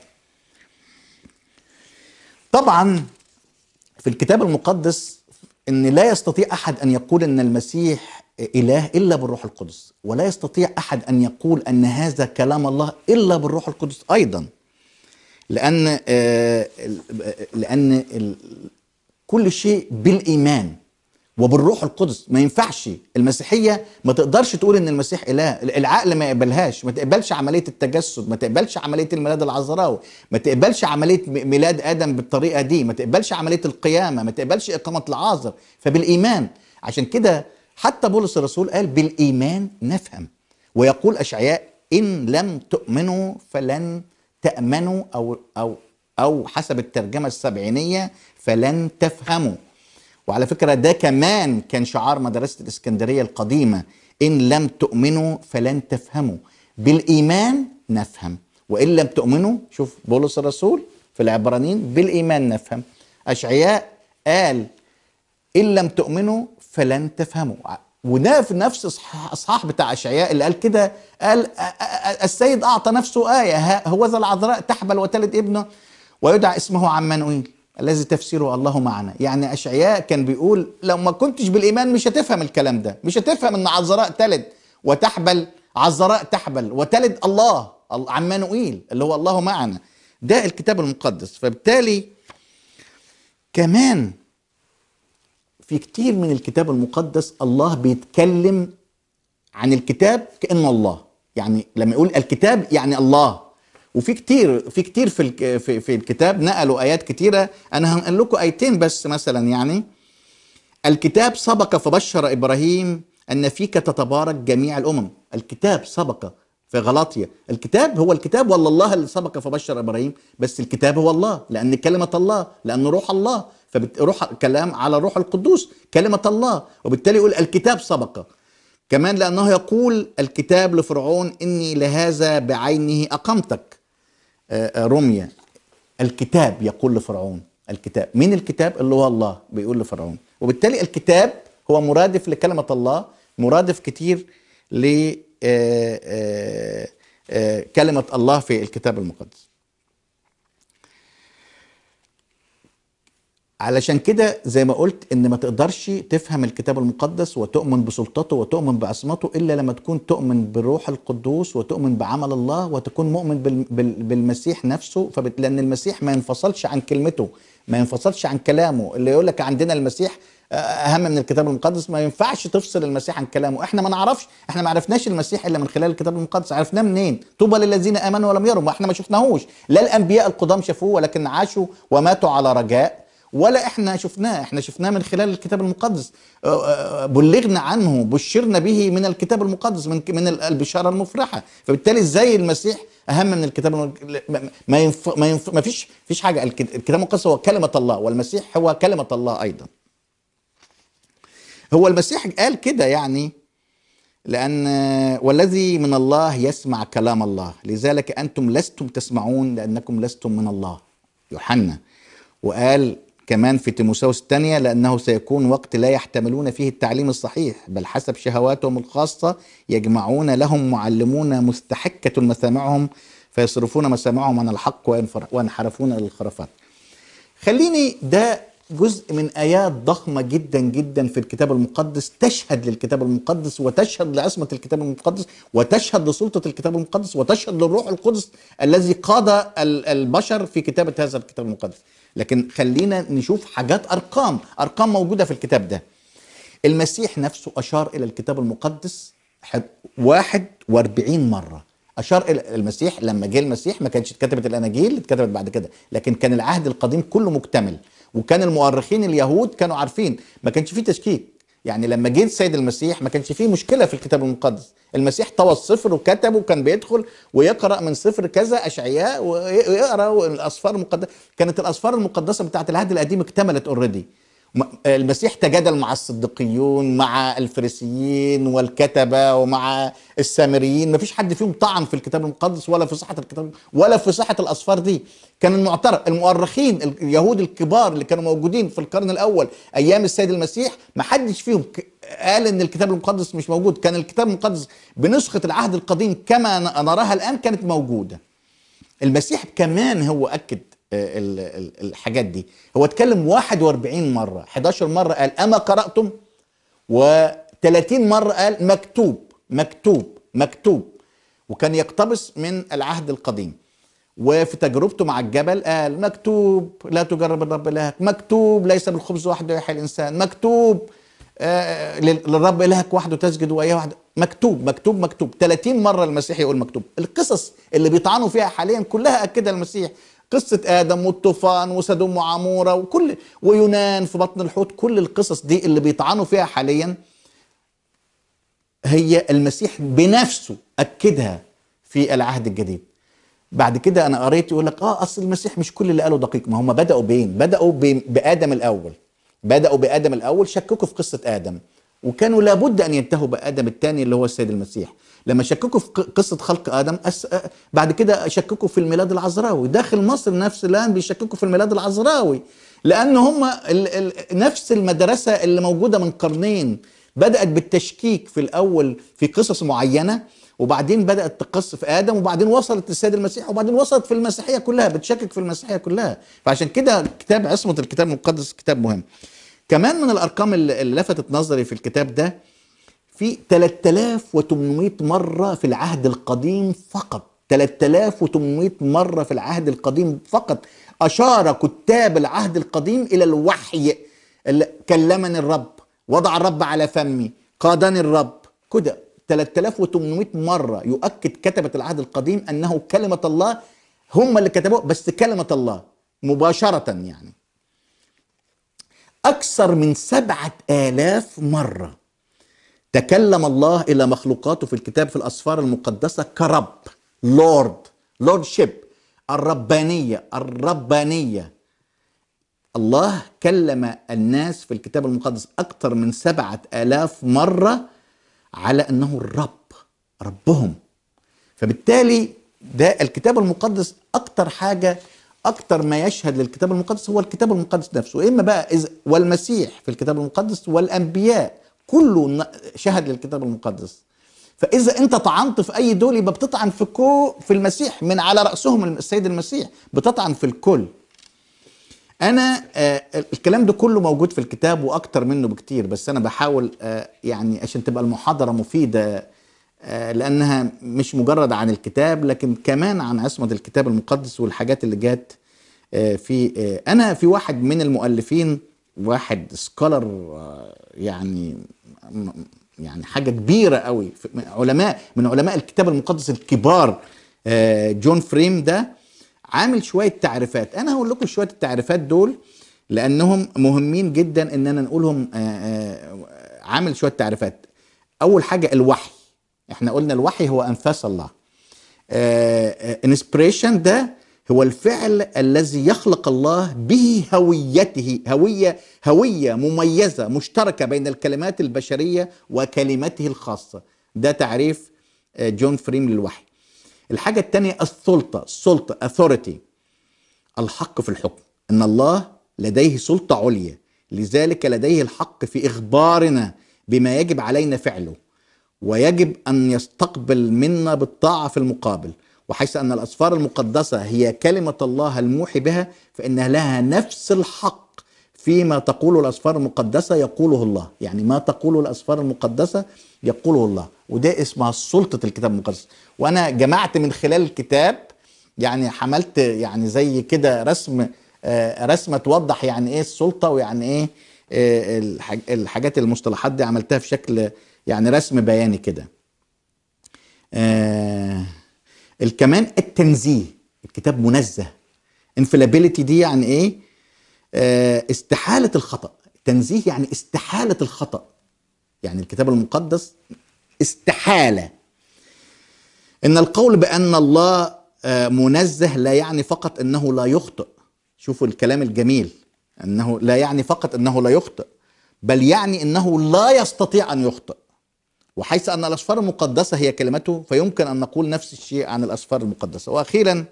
طبعا في الكتاب المقدس ان لا يستطيع احد ان يقول ان المسيح اله الا بالروح القدس ولا يستطيع احد ان يقول ان هذا كلام الله الا بالروح القدس ايضا لان آه، آه، لان كل شيء بالايمان وبالروح القدس ما ينفعش المسيحيه ما تقدرش تقول ان المسيح اله العقل ما يقبلهاش ما تقبلش عمليه التجسد ما تقبلش عمليه الميلاد العذراوي ما تقبلش عمليه ميلاد ادم بالطريقه دي ما تقبلش عمليه القيامه ما تقبلش اقامه العاذر فبالايمان عشان كده حتى بولس الرسول قال بالايمان نفهم ويقول اشعياء ان لم تؤمنوا فلن تامنوا او او او حسب الترجمه السبعينيه فلن تفهموا وعلى فكرة ده كمان كان شعار مدرسة الإسكندرية القديمة إن لم تؤمنوا فلن تفهموا بالإيمان نفهم وإن لم تؤمنوا شوف بولس الرسول في العبرانيين بالإيمان نفهم أشعياء قال إن لم تؤمنوا فلن تفهموا وده في نفس اصحاح بتاع اشعياء اللي قال كده قال السيد اعطى نفسه ايه هو ذا العذراء تحبل وتلد ابنه ويدعى اسمه عمانوئيل الذي تفسيره الله معنا يعني أشعياء كان بيقول لو ما كنتش بالإيمان مش هتفهم الكلام ده مش هتفهم أن عذراء تلد وتحبل عذراء تحبل وتلد الله عمانوئيل اللي هو الله معنا ده الكتاب المقدس فبالتالي كمان في كتير من الكتاب المقدس الله بيتكلم عن الكتاب كأنه الله يعني لما يقول الكتاب يعني الله وفي كتير في كتير في في الكتاب نقلوا ايات كتيره انا هنقل لكم ايتين بس مثلا يعني الكتاب سبق فبشر ابراهيم ان فيك تتبارك جميع الامم الكتاب سبق في غلاطيا الكتاب هو الكتاب ولا الله اللي سبق فبشر ابراهيم بس الكتاب هو الله لان كلمه الله لان روح الله فروح كلام على روح القدوس كلمه الله وبالتالي يقول الكتاب سبق كمان لانه يقول الكتاب لفرعون اني لهذا بعينه اقمتك آه، آه، رمية الكتاب يقول لفرعون الكتاب مين الكتاب اللي هو الله بيقول لفرعون وبالتالي الكتاب هو مرادف لكلمة الله مرادف كتير لكلمة آه، الله في الكتاب المقدس علشان كده زي ما قلت ان ما تقدرش تفهم الكتاب المقدس وتؤمن بسلطته وتؤمن بعصمته الا لما تكون تؤمن بالروح القدوس وتؤمن بعمل الله وتكون مؤمن بالمسيح نفسه فبت... لان المسيح ما ينفصلش عن كلمته ما ينفصلش عن كلامه اللي يقول لك عندنا المسيح اهم من الكتاب المقدس ما ينفعش تفصل المسيح عن كلامه احنا ما نعرفش احنا ما عرفناش المسيح الا من خلال الكتاب المقدس عرفناه منين طوبى للذين امنوا ولم يروا ما احنا ما شفناهوش لا الانبياء القدام شافوه ولكن عاشوا وماتوا على رجاء ولا احنا شفناه احنا شفناه من خلال الكتاب المقدس أه، أه، أه، بلغنا عنه بشرنا به من الكتاب المقدس من من البشاره المفرحه فبالتالي ازاي المسيح اهم من الكتاب ما ينف... ما, ينف... ما فيش فيش حاجه الكتاب المقدس هو كلمه الله والمسيح هو كلمه الله ايضا هو المسيح قال كده يعني لأن والذي من الله يسمع كلام الله لذلك أنتم لستم تسمعون لأنكم لستم من الله يوحنا وقال كمان في تيموساوس الثانية لأنه سيكون وقت لا يحتملون فيه التعليم الصحيح بل حسب شهواتهم الخاصة يجمعون لهم معلمون مستحكة مسامعهم فيصرفون مسامعهم عن الحق وينحرفون إلى الخرافات خليني ده جزء من آيات ضخمة جدا جدا في الكتاب المقدس تشهد للكتاب المقدس وتشهد لعصمة الكتاب المقدس وتشهد لسلطة الكتاب المقدس وتشهد للروح القدس الذي قاد البشر في كتابة هذا الكتاب المقدس لكن خلينا نشوف حاجات أرقام أرقام موجودة في الكتاب ده المسيح نفسه أشار إلى الكتاب المقدس 41 مرة أشار إلى المسيح لما جه المسيح ما كانش اتكتبت الأناجيل اتكتبت بعد كده لكن كان العهد القديم كله مكتمل وكان المؤرخين اليهود كانوا عارفين ما كانش فيه تشكيك يعني لما جه السيد المسيح ما كانش فيه مشكله في الكتاب المقدس المسيح طوى الصفر وكتب وكان بيدخل ويقرا من صفر كذا اشعياء ويقرا الاصفار المقدسه كانت الاصفار المقدسه بتاعت العهد القديم اكتملت اوريدي المسيح تجادل مع الصديقيون مع الفريسيين والكتبة ومع السامريين مفيش حد فيهم طعن في الكتاب المقدس ولا في صحة الكتاب ولا في صحة الأسفار دي كان المعترف المؤرخين اليهود الكبار اللي كانوا موجودين في القرن الاول ايام السيد المسيح ما حدش فيهم قال ان الكتاب المقدس مش موجود كان الكتاب المقدس بنسخه العهد القديم كما نراها الان كانت موجوده المسيح كمان هو اكد آه، الحاجات دي هو اتكلم 41 مره 11 مره قال اما قراتم و30 مره قال مكتوب مكتوب مكتوب وكان يقتبس من العهد القديم وفي تجربته مع الجبل قال مكتوب لا تجرب الرب إلهك مكتوب ليس بالخبز وحده يحيى الإنسان مكتوب آه، للرب إلهك وحده تسجد وإياه وحده مكتوب مكتوب مكتوب 30 مرة المسيح يقول مكتوب القصص اللي بيطعنوا فيها حاليا كلها أكدها المسيح قصة آدم والطوفان وسدوم وعمورة وكل ويونان في بطن الحوت كل القصص دي اللي بيطعنوا فيها حاليا هي المسيح بنفسه أكدها في العهد الجديد بعد كده انا قريت يقول لك اه اصل المسيح مش كل اللي قاله دقيق ما هم بداوا بين بداوا بادم الاول بداوا بادم الاول شككوا في قصه ادم وكانوا لابد ان ينتهوا بادم الثاني اللي هو السيد المسيح لما شككوا في قصه خلق ادم أس... بعد كده شككوا في الميلاد العذراوي داخل مصر نفس الان بيشككوا في الميلاد العذراوي لان هم ال... ال... نفس المدرسه اللي موجوده من قرنين بدات بالتشكيك في الاول في قصص معينه وبعدين بدات تقص في ادم وبعدين وصلت للسيد المسيح وبعدين وصلت في المسيحيه كلها بتشكك في المسيحيه كلها فعشان كده كتاب عصمه الكتاب المقدس كتاب مهم كمان من الارقام اللي لفتت نظري في الكتاب ده في 3800 مره في العهد القديم فقط 3800 مره في العهد القديم فقط اشار كتاب العهد القديم الى الوحي اللي كلمني الرب وضع الرب على فمي قادني الرب كده 3800 مرة يؤكد كتبة العهد القديم أنه كلمة الله هم اللي كتبوه بس كلمة الله مباشرة يعني أكثر من سبعة آلاف مرة تكلم الله إلى مخلوقاته في الكتاب في الأسفار المقدسة كرب لورد لورد شيب الربانية الربانية الله كلم الناس في الكتاب المقدس أكثر من سبعة آلاف مرة على انه الرب ربهم فبالتالي ده الكتاب المقدس اكتر حاجه اكتر ما يشهد للكتاب المقدس هو الكتاب المقدس نفسه اما بقى إذ والمسيح في الكتاب المقدس والانبياء كله شهد للكتاب المقدس فاذا انت طعنت في اي دول يبقى بتطعن في كو في المسيح من على راسهم السيد المسيح بتطعن في الكل انا آه الكلام ده كله موجود في الكتاب واكتر منه بكتير بس انا بحاول آه يعني عشان تبقى المحاضره مفيده آه لانها مش مجرد عن الكتاب لكن كمان عن عصمه الكتاب المقدس والحاجات اللي جت آه، في آه، انا في واحد من المؤلفين واحد سكولر آه، يعني يعني حاجه كبيره قوي علماء من علماء الكتاب المقدس الكبار جون فريم ده عامل شويه تعريفات انا هقول لكم شويه التعريفات دول لانهم مهمين جدا ان انا نقولهم آه، آه، عامل شويه تعريفات اول حاجه الوحي احنا قلنا الوحي هو انفاس الله انسبريشن آه، ده هو الفعل الذي يخلق الله به هويته هوية هوية مميزة مشتركة بين الكلمات البشرية وكلمته الخاصة ده تعريف جون فريم للوحي الحاجة التانية السلطة السلطة authority الحق في الحكم إن الله لديه سلطة عليا لذلك لديه الحق في إخبارنا بما يجب علينا فعله ويجب أن يستقبل منا بالطاعة في المقابل وحيث أن الأسفار المقدسة هي كلمة الله الموحي بها فإنها لها نفس الحق فيما تقول الأسفار المقدسة يقوله الله يعني ما تقول الأسفار المقدسة يقوله الله وده اسمها سلطة الكتاب المقدس وأنا جمعت من خلال الكتاب يعني حملت يعني زي كده رسم آه، رسمة توضح يعني إيه السلطة ويعني إيه آه، الحاجات المصطلحات دي عملتها في شكل يعني رسم بياني كده آه، الكمان التنزيه الكتاب منزه انفلابيلتي دي يعني ايه آه، استحالة الخطأ تنزيه يعني استحالة الخطأ يعني الكتاب المقدس استحالة إن القول بأن الله آه، منزه لا يعني فقط أنه لا يخطئ شوفوا الكلام الجميل أنه لا يعني فقط أنه لا يخطئ بل يعني أنه لا يستطيع أن يخطئ وحيث أن الأسفار المقدسة هي كلمته فيمكن أن نقول نفس الشيء عن الأسفار المقدسة وأخيرا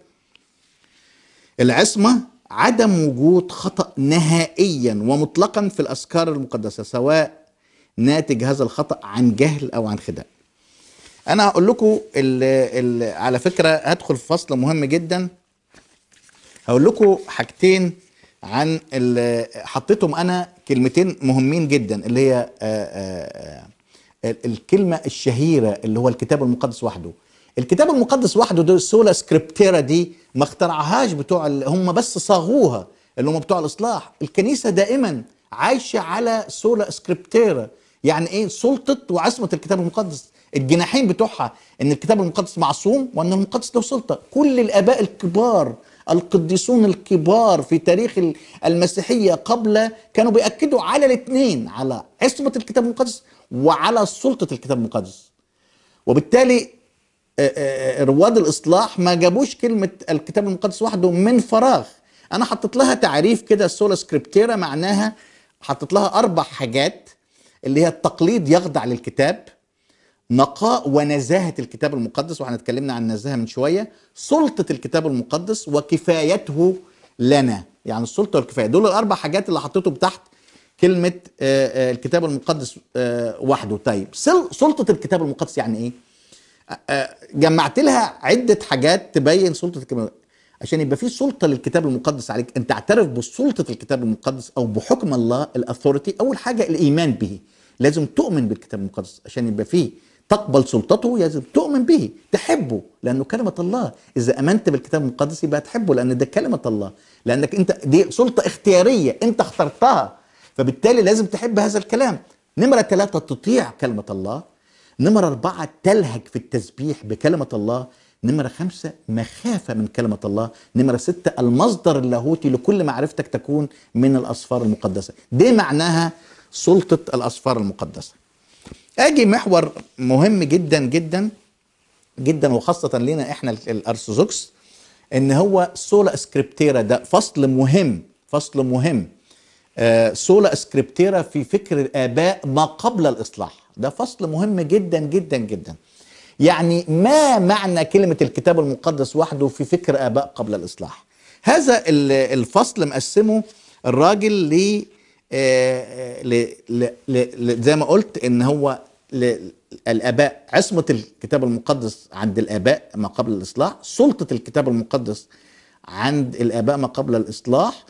العصمة عدم وجود خطأ نهائيا ومطلقا في الأذكار المقدسة سواء ناتج هذا الخطأ عن جهل أو عن خداع أنا هقول لكم ال ال على فكرة هدخل في فصل مهم جدا هقول لكم حاجتين عن حطيتهم أنا كلمتين مهمين جدا اللي هي آآ آه، آآ آه، آه، الكلمة الشهيرة اللي هو الكتاب المقدس وحده الكتاب المقدس وحده ده السولا سكريبتيرا دي ما اخترعهاش بتوع هم بس صاغوها اللي هم بتوع الاصلاح الكنيسه دائما عايشه على سولا سكريبتيرا يعني ايه سلطه وعصمه الكتاب المقدس الجناحين بتوعها ان الكتاب المقدس معصوم وان المقدس له سلطه كل الاباء الكبار القديسون الكبار في تاريخ المسيحيه قبل كانوا بياكدوا على الاثنين على عصمه الكتاب المقدس وعلى سلطه الكتاب المقدس وبالتالي آه، آه، آه، رواد الاصلاح ما جابوش كلمه الكتاب المقدس وحده من فراغ انا حطيت لها تعريف كده سولا سكريبتيرا معناها حطيت لها اربع حاجات اللي هي التقليد يخضع للكتاب نقاء ونزاهة الكتاب المقدس واحنا اتكلمنا عن النزاهة من شوية سلطة الكتاب المقدس وكفايته لنا يعني السلطة والكفاية دول الأربع حاجات اللي حطيتهم تحت كلمة الكتاب المقدس وحده طيب سلطة الكتاب المقدس يعني إيه؟ جمعت لها عده حاجات تبين سلطه الكتاب عشان يبقى في سلطه للكتاب المقدس عليك ان تعترف بسلطه الكتاب المقدس او بحكم الله الاثوريتي اول حاجه الايمان به لازم تؤمن بالكتاب المقدس عشان يبقى فيه تقبل سلطته لازم تؤمن به تحبه لانه كلمه الله اذا امنت بالكتاب المقدس يبقى تحبه لان ده كلمه الله لانك انت دي سلطه اختياريه انت اخترتها فبالتالي لازم تحب هذا الكلام نمره ثلاثه تطيع كلمه الله نمرة أربعة تلهج في التسبيح بكلمة الله نمرة خمسة مخافة من كلمة الله نمرة ستة المصدر اللاهوتي لكل معرفتك تكون من الأصفار المقدسة دي معناها سلطة الأصفار المقدسة أجي محور مهم جدا جدا جدا وخاصة لنا إحنا الأرثوذكس إن هو سولا سكريبتيرا ده فصل مهم فصل مهم آه سولا سكريبتيرا في فكر الآباء ما قبل الإصلاح ده فصل مهم جدا جدا جدا يعني ما معنى كلمة الكتاب المقدس وحده في فكر آباء قبل الإصلاح هذا الفصل مقسمه الراجل آه، آه، ل زي ما قلت ان هو الاباء عصمه الكتاب المقدس عند الاباء ما قبل الاصلاح سلطه الكتاب المقدس عند الاباء ما قبل الاصلاح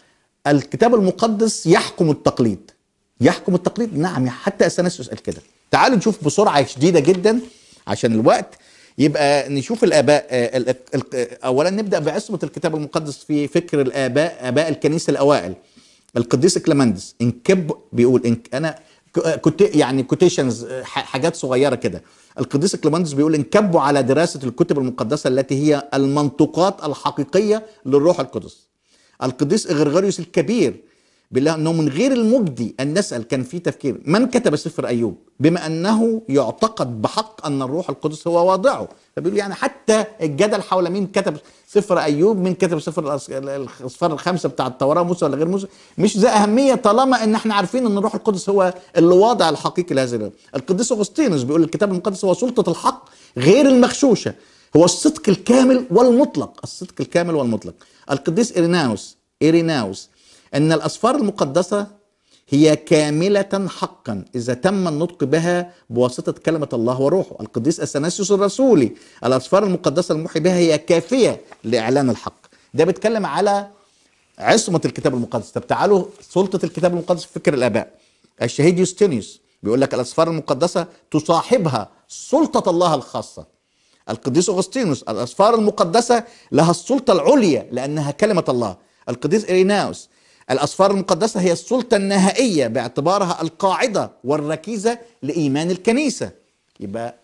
الكتاب المقدس يحكم التقليد يحكم التقليد نعم حتى اسانس يسال كده تعالوا نشوف بسرعه شديده جدا عشان الوقت يبقى نشوف الاباء آه، اولا نبدا بعصمه الكتاب المقدس في فكر الاباء اباء الكنيسه الاوائل القديس كلمندس انكب بيقول إنك انا كنت آه، يعني كوتيشنز آه، حاجات صغيره كده القديس كلمندس بيقول انكبوا على دراسه الكتب المقدسه التي هي المنطوقات الحقيقيه للروح القدس القديس غرغريوس الكبير بالله انه من غير المجدي ان نسال كان في تفكير من كتب سفر ايوب بما انه يعتقد بحق ان الروح القدس هو واضعه فبيقول يعني حتى الجدل حول مين كتب سفر ايوب مين كتب سفر الاصفار الخمسه بتاع التوراه موسى ولا غير موسى مش ذا اهميه طالما ان احنا عارفين ان الروح القدس هو اللي واضع الحقيقي لهذه القديس اغسطينوس بيقول الكتاب المقدس هو سلطه الحق غير المغشوشه هو الصدق الكامل والمطلق الصدق الكامل والمطلق القديس ايريناوس ايريناوس أن الأسفار المقدسة هي كاملة حقا إذا تم النطق بها بواسطة كلمة الله وروحه القديس أثناسيوس الرسولي الأسفار المقدسة الموحي بها هي كافية لإعلان الحق ده بيتكلم على عصمة الكتاب المقدس طب تعالوا سلطة الكتاب المقدس في فكر الآباء الشهيد يوستينيوس بيقول لك الأسفار المقدسة تصاحبها سلطة الله الخاصة القديس أغسطينوس الأسفار المقدسة لها السلطة العليا لأنها كلمة الله القديس إريناوس الأسفار المقدسة هي السلطة النهائية باعتبارها القاعدة والركيزة لإيمان الكنيسة يبقى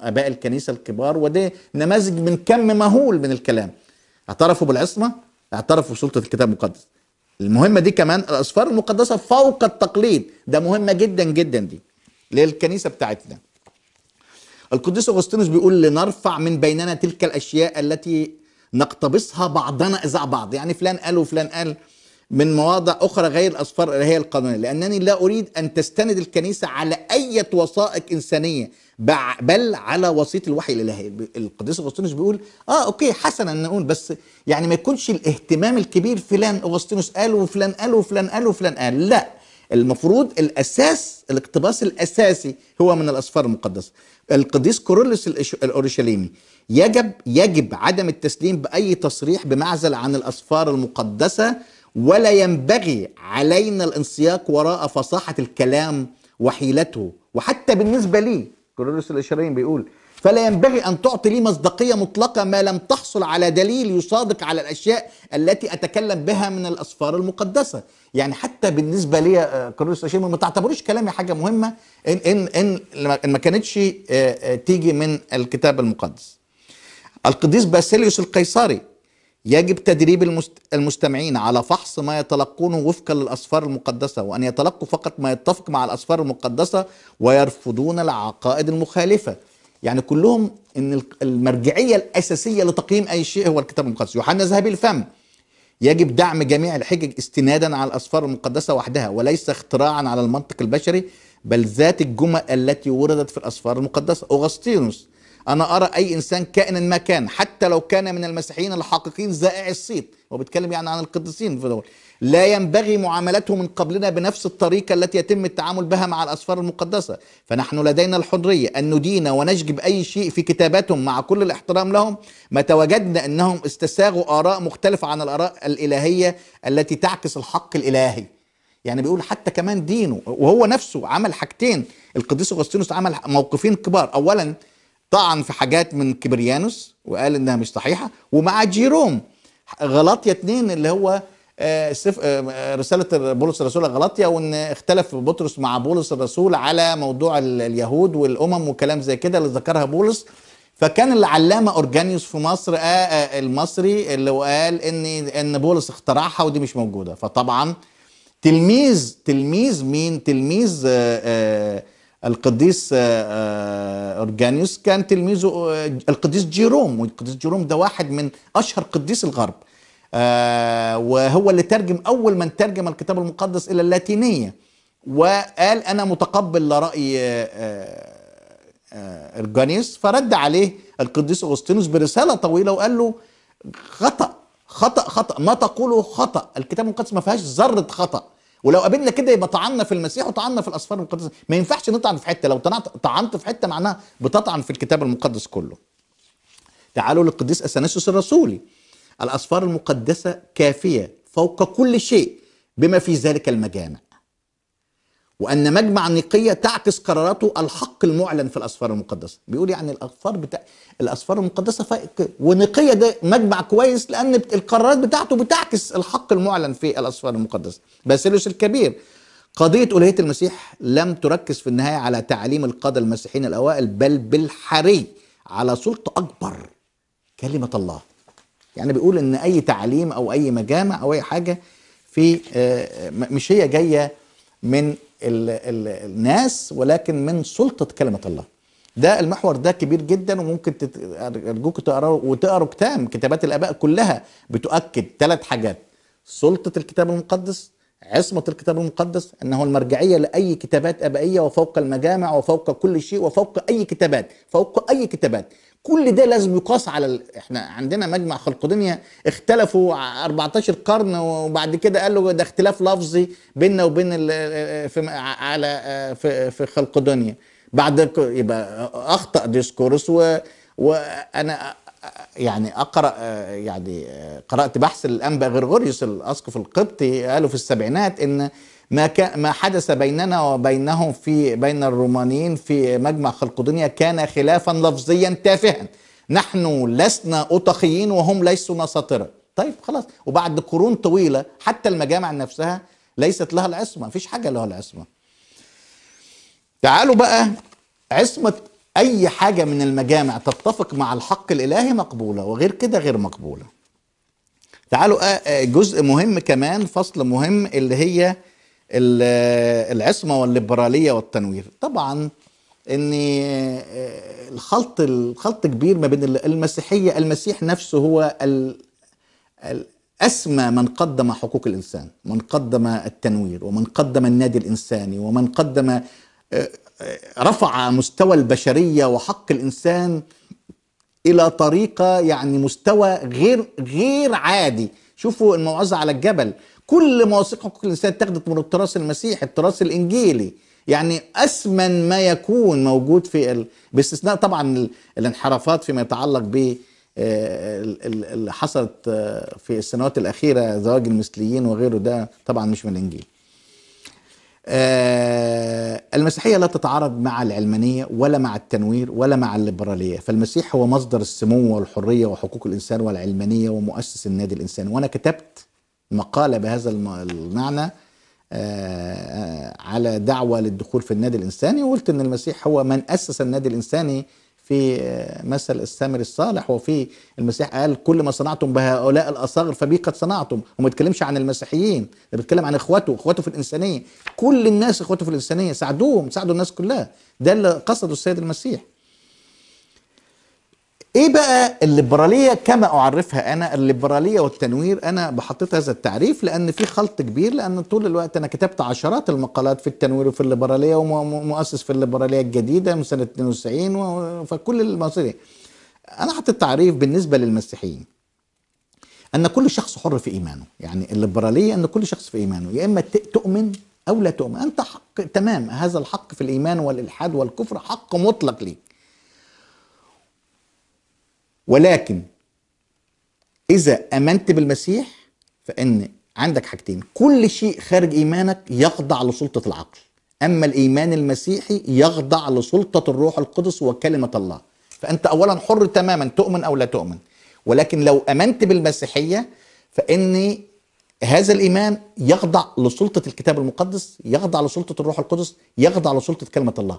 أباء الكنيسة الكبار وده نماذج من كم مهول من الكلام اعترفوا بالعصمة اعترفوا بسلطة الكتاب المقدس المهمة دي كمان الأسفار المقدسة فوق التقليد ده مهمة جدا جدا دي للكنيسة بتاعتنا القديس أغسطينوس بيقول لنرفع من بيننا تلك الأشياء التي نقتبسها بعضنا إذا بعض يعني فلان قال وفلان قال من مواضع أخرى غير الأسفار اللي هي القانونية لأنني لا أريد أن تستند الكنيسة على أي وثائق إنسانية بل على وسيط الوحي الإلهي القديس أغسطينوس بيقول آه أوكي حسنا نقول بس يعني ما يكونش الاهتمام الكبير فلان أغسطينوس قال وفلان قال وفلان قال وفلان قال لا المفروض الأساس الاقتباس الأساسي هو من الأسفار المقدسة القديس كورولوس الأورشليمي يجب يجب عدم التسليم بأي تصريح بمعزل عن الأسفار المقدسة ولا ينبغي علينا الانسياق وراء فصاحة الكلام وحيلته وحتى بالنسبة لي كورنيلوس الإشارين بيقول فلا ينبغي أن تعطي لي مصداقية مطلقة ما لم تحصل على دليل يصادق على الأشياء التي أتكلم بها من الأسفار المقدسة يعني حتى بالنسبة لي كورنيلوس آه، الإشارين ما تعتبروش كلامي حاجة مهمة إن, إن, إن, إن ما كانتش آه، آه، تيجي من الكتاب المقدس القديس باسيليوس القيصري يجب تدريب المستمعين على فحص ما يتلقونه وفقا للأسفار المقدسة وأن يتلقوا فقط ما يتفق مع الأسفار المقدسة ويرفضون العقائد المخالفة يعني كلهم ان المرجعيه الاساسيه لتقييم اي شيء هو الكتاب المقدس يوحنا ذهبي الفم يجب دعم جميع الحجج استنادا على الاسفار المقدسه وحدها وليس اختراعا على المنطق البشري بل ذات الجمل التي وردت في الاسفار المقدسه اغسطينوس انا ارى اي انسان كائنا ما كان حتى لو كان من المسيحيين الحقيقيين زائع الصيت بيتكلم يعني عن القديسين في دول لا ينبغي معاملته من قبلنا بنفس الطريقه التي يتم التعامل بها مع الاسفار المقدسه فنحن لدينا الحريه ان ندين ونجب اي شيء في كتاباتهم مع كل الاحترام لهم متى وجدنا انهم استساغوا اراء مختلفه عن الاراء الالهيه التي تعكس الحق الالهي يعني بيقول حتى كمان دينه وهو نفسه عمل حاجتين القديس اغسطينوس عمل موقفين كبار اولا طعن في حاجات من كبريانوس وقال انها مش صحيحه ومع جيروم غلطيه اتنين اللي هو آه، آه، آه، رسالة بولس الرسول غلطية وإن اختلف بطرس مع بولس الرسول على موضوع اليهود والأمم وكلام زي كده اللي ذكرها بولس فكان العلامة أورجانيوس في مصر المصري اللي قال إن إن بولس اخترعها ودي مش موجودة فطبعا تلميذ تلميذ مين؟ تلميذ آآ آآ القديس آه، آه، أورجانيوس كان تلميذه آه، القديس جيروم والقديس جيروم ده واحد من أشهر قديس الغرب وهو اللي ترجم أول من ترجم الكتاب المقدس إلى اللاتينية وقال أنا متقبل لرأي أورجانيوس فرد عليه القديس أغسطينوس برسالة طويلة وقال له خطأ خطأ خطأ ما تقوله خطأ الكتاب المقدس ما فيهاش ذرة خطأ ولو قابلنا كده يبقى طعنا في المسيح وطعنا في الاسفار المقدسه ما ينفعش نطعن في حته لو طعنت في حته معناها بتطعن في الكتاب المقدس كله تعالوا للقديس اثناسيوس الرسولي الاسفار المقدسه كافيه فوق كل شيء بما في ذلك المجامع وأن مجمع نقيه تعكس قراراته الحق المعلن في الأسفار المقدسة بيقول يعني الأسفار بتاع الأسفار المقدسة ف... ونقية ده مجمع كويس لأن القرارات بتاعته بتعكس الحق المعلن في الأسفار المقدسة باسيلوس الكبير قضية ألوهية المسيح لم تركز في النهاية على تعليم القادة المسيحيين الأوائل بل بالحري على سلطة أكبر كلمة الله يعني بيقول إن أي تعليم أو أي مجامع أو أي حاجة في آه، آه، مش هي جاية من الـ الـ الناس ولكن من سلطه كلمه الله ده المحور ده كبير جدا وممكن ارجوك تقراه وتقروا كتاب كتابات الاباء كلها بتؤكد ثلاث حاجات سلطه الكتاب المقدس عصمه الكتاب المقدس انه المرجعيه لاي كتابات ابائيه وفوق المجامع وفوق كل شيء وفوق اي كتابات فوق اي كتابات كل ده لازم يقاس على ال... احنا عندنا مجمع خلق دنيا اختلفوا 14 قرن وبعد كده قالوا ده اختلاف لفظي بيننا وبين ال... آه، في على آه، في, في خلق دنيا بعد يبقى اخطا ديسكورس و... وانا آه، يعني اقرا يعني قرات بحث الانبا غرغوريوس الاسقف القبطي قالوا في السبعينات ان ما ما حدث بيننا وبينهم في بين الرومانيين في مجمع خلقدونيا كان خلافا لفظيا تافها نحن لسنا أطخيين وهم ليسوا نساطرة طيب خلاص وبعد قرون طويلة حتى المجامع نفسها ليست لها العصمة مفيش حاجة لها العصمة تعالوا بقى عصمة أي حاجة من المجامع تتفق مع الحق الإلهي مقبولة وغير كده غير مقبولة تعالوا آه، آه، جزء مهم كمان فصل مهم اللي هي العصمه والليبراليه والتنوير طبعا ان آه، الخلط الخلط كبير ما بين المسيحيه المسيح نفسه هو الاسمى أسمى من قدم حقوق الإنسان من قدم التنوير ومن قدم النادي الإنساني ومن قدم آه، آه، رفع مستوى البشرية وحق الإنسان إلى طريقة يعني مستوى غير غير عادي شوفوا الموعظة على الجبل كل مواثيق حقوق الانسان اتخذت من التراث المسيحي التراث الانجيلي يعني اثمن ما يكون موجود في ال... باستثناء طبعا الانحرافات فيما يتعلق ب آه، اللي حصلت آه، في السنوات الاخيره زواج المثليين وغيره ده طبعا مش من الانجيل. آه، المسيحيه لا تتعارض مع العلمانيه ولا مع التنوير ولا مع الليبراليه، فالمسيح هو مصدر السمو والحريه وحقوق الانسان والعلمانيه ومؤسس النادي الانساني، وانا كتبت مقالة بهذا المعنى آه، آه، على دعوة للدخول في النادي الإنساني وقلت إن المسيح هو من أسس النادي الإنساني في آه، مثل السامر الصالح وفي المسيح قال كل ما صنعتم بهؤلاء الاصاغر فبي قد صنعتم وما بيتكلمش عن المسيحيين ده بيتكلم عن اخواته اخواته في الانسانيه كل الناس اخواته في الانسانيه ساعدوهم ساعدوا الناس كلها ده اللي قصده السيد المسيح ايه بقى الليبراليه كما اعرفها انا الليبراليه والتنوير انا بحطيت هذا التعريف لان في خلط كبير لان طول الوقت انا كتبت عشرات المقالات في التنوير وفي الليبراليه ومؤسس في الليبراليه الجديده من سنه 92 فكل المصريين انا حطيت تعريف بالنسبه للمسيحيين ان كل شخص حر في ايمانه يعني الليبراليه ان كل شخص في ايمانه يا اما تؤمن او لا تؤمن انت حق تمام هذا الحق في الايمان والالحاد والكفر حق مطلق ليك ولكن إذا آمنت بالمسيح فإن عندك حاجتين كل شيء خارج إيمانك يخضع لسلطة العقل أما الإيمان المسيحي يخضع لسلطة الروح القدس وكلمة الله فأنت أولا حر تماما تؤمن أو لا تؤمن ولكن لو آمنت بالمسيحية فإن هذا الإيمان يخضع لسلطة الكتاب المقدس يخضع لسلطة الروح القدس يخضع لسلطة كلمة الله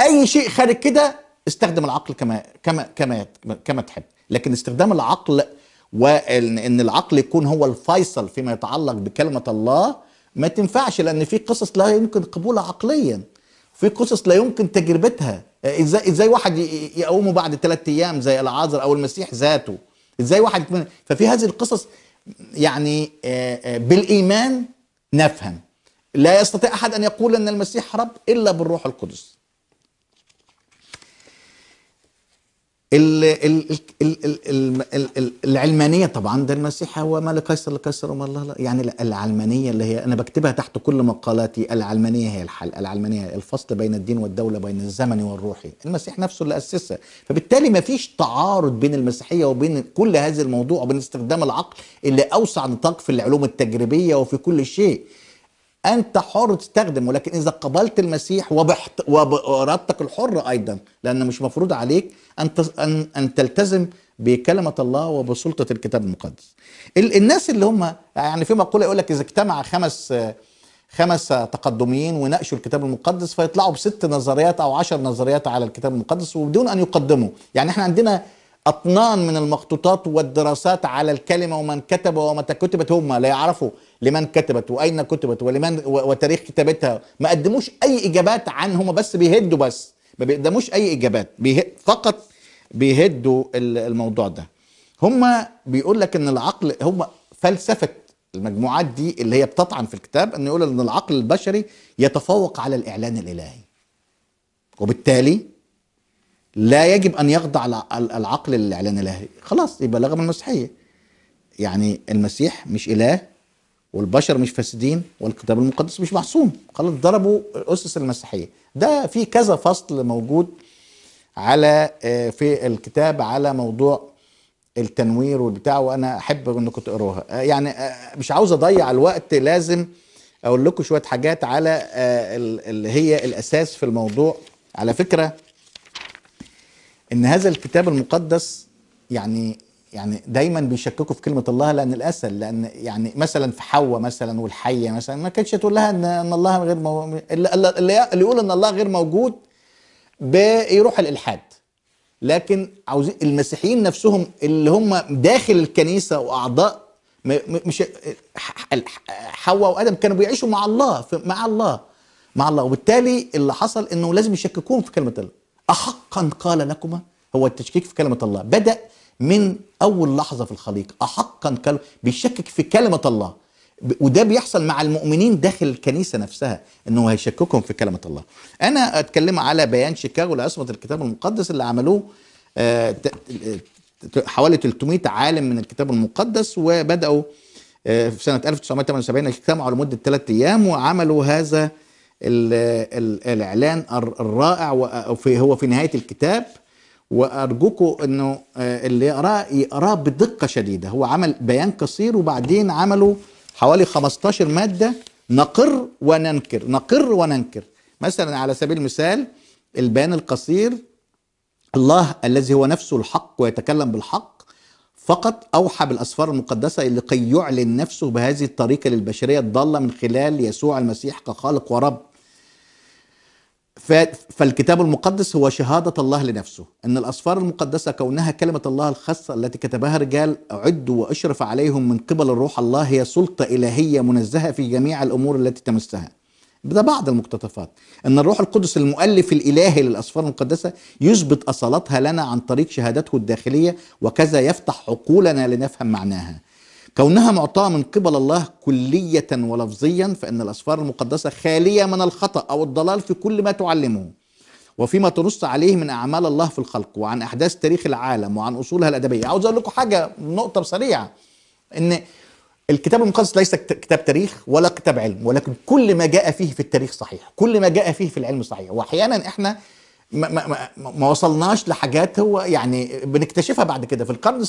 أي شيء خارج كده استخدم العقل كما كما كما كما تحب لكن استخدام العقل وان العقل يكون هو الفيصل فيما يتعلق بكلمه الله ما تنفعش لان في قصص لا يمكن قبولها عقليا في قصص لا يمكن تجربتها ازاي ازاي واحد يقومه بعد ثلاثة ايام زي العازر او المسيح ذاته ازاي واحد ففي هذه القصص يعني بالايمان نفهم لا يستطيع احد ان يقول ان المسيح رب الا بالروح القدس ال ال ال ال ال العلمانيه طبعا ده المسيح هو ما لقيصر لقيصر وما الله يعني العلمانيه اللي هي انا بكتبها تحت كل مقالاتي العلمانيه هي الحل العلمانيه هي الفصل بين الدين والدوله بين الزمن والروحي المسيح نفسه اللي اسسها فبالتالي ما فيش تعارض بين المسيحيه وبين كل هذا الموضوع وبين استخدام العقل اللي اوسع نطاق في العلوم التجريبيه وفي كل شيء انت حر تستخدم ولكن اذا قبلت المسيح وبحت وبارادتك الحره ايضا لان مش مفروض عليك ان ان, أن تلتزم بكلمه الله وبسلطه الكتاب المقدس. الناس اللي هم يعني في مقوله يقول لك اذا اجتمع خمس خمس تقدميين وناقشوا الكتاب المقدس فيطلعوا بست نظريات او عشر نظريات على الكتاب المقدس وبدون ان يقدموا، يعني احنا عندنا أطنان من المخطوطات والدراسات على الكلمة ومن كتب ومتى كتبت هم لا يعرفوا لمن كتبت وأين كتبت ولمن وتاريخ كتابتها ما قدموش أي إجابات عن هم بس بيهدوا بس ما بيقدموش أي إجابات بيه فقط بيهدوا الموضوع ده هم بيقول لك إن العقل هم فلسفة المجموعات دي اللي هي بتطعن في الكتاب انه يقول ان العقل البشري يتفوق على الاعلان الالهي وبالتالي لا يجب ان يخضع العقل للاعلان الالهي خلاص يبقى لغة المسيحيه يعني المسيح مش اله والبشر مش فاسدين والكتاب المقدس مش معصوم خلاص ضربوا اسس المسيحيه ده في كذا فصل موجود على آه، في الكتاب على موضوع التنوير والبتاع وانا احب انكم تقروها آه، يعني آه، مش عاوز اضيع الوقت لازم اقول لكم شويه حاجات على اللي هي الاساس في الموضوع على فكره ان هذا الكتاب المقدس يعني يعني دايما بيشككوا في كلمه الله لان الاسل لان يعني مثلا في حواء مثلا والحيه مثلا ما كانتش تقول لها ان ان الله غير مو... اللي يقول ان الله غير موجود بيروح الالحاد لكن عاوزين المسيحيين نفسهم اللي هم داخل الكنيسه واعضاء مش حواء وادم كانوا بيعيشوا مع الله مع الله مع الله وبالتالي اللي حصل انه لازم يشككون في كلمه الله أحقا قال لكما هو التشكيك في كلمة الله بدأ من أول لحظة في الخليقة أحقا قال بيشكك في كلمة الله وده بيحصل مع المؤمنين داخل الكنيسة نفسها أنه هيشككهم في كلمة الله أنا أتكلم على بيان شيكاغو لعصمة الكتاب المقدس اللي عملوه آه، حوالي 300 عالم من الكتاب المقدس وبدأوا آه، في سنة 1978 اجتمعوا لمدة ثلاثة أيام وعملوا هذا ال الإعلان الرائع وفي هو في نهاية الكتاب وأرجوكم أنه آه، اللي يقراه يقراه بدقة شديدة هو عمل بيان قصير وبعدين عملوا حوالي 15 مادة نقر وننكر نقر وننكر مثلا على سبيل المثال البيان القصير الله الذي هو نفسه الحق ويتكلم بالحق فقط أوحى بالأسفار المقدسة لكي يعلن نفسه بهذه الطريقة للبشرية الضالة من خلال يسوع المسيح كخالق ورب فالكتاب المقدس هو شهادة الله لنفسه أن الأسفار المقدسة كونها كلمة الله الخاصة التي كتبها رجال عدوا وأشرف عليهم من قبل الروح الله هي سلطة إلهية منزهة في جميع الأمور التي تمسها ده بعض المقتطفات أن الروح القدس المؤلف الإلهي للأسفار المقدسة يثبت أصالتها لنا عن طريق شهادته الداخلية وكذا يفتح عقولنا لنفهم معناها كونها معطاة من قبل الله كلية ولفظيا فإن الأسفار المقدسة خالية من الخطأ أو الضلال في كل ما تعلمه وفيما تنص عليه من أعمال الله في الخلق وعن أحداث تاريخ العالم وعن أصولها الأدبية عاوز أقول لكم حاجة نقطة سريعة إن الكتاب المقدس ليس كتاب تاريخ ولا كتاب علم ولكن كل ما جاء فيه في التاريخ صحيح كل ما جاء فيه في العلم صحيح واحيانا احنا ما, ما, ما وصلناش لحاجات هو يعني بنكتشفها بعد كده في القرن ال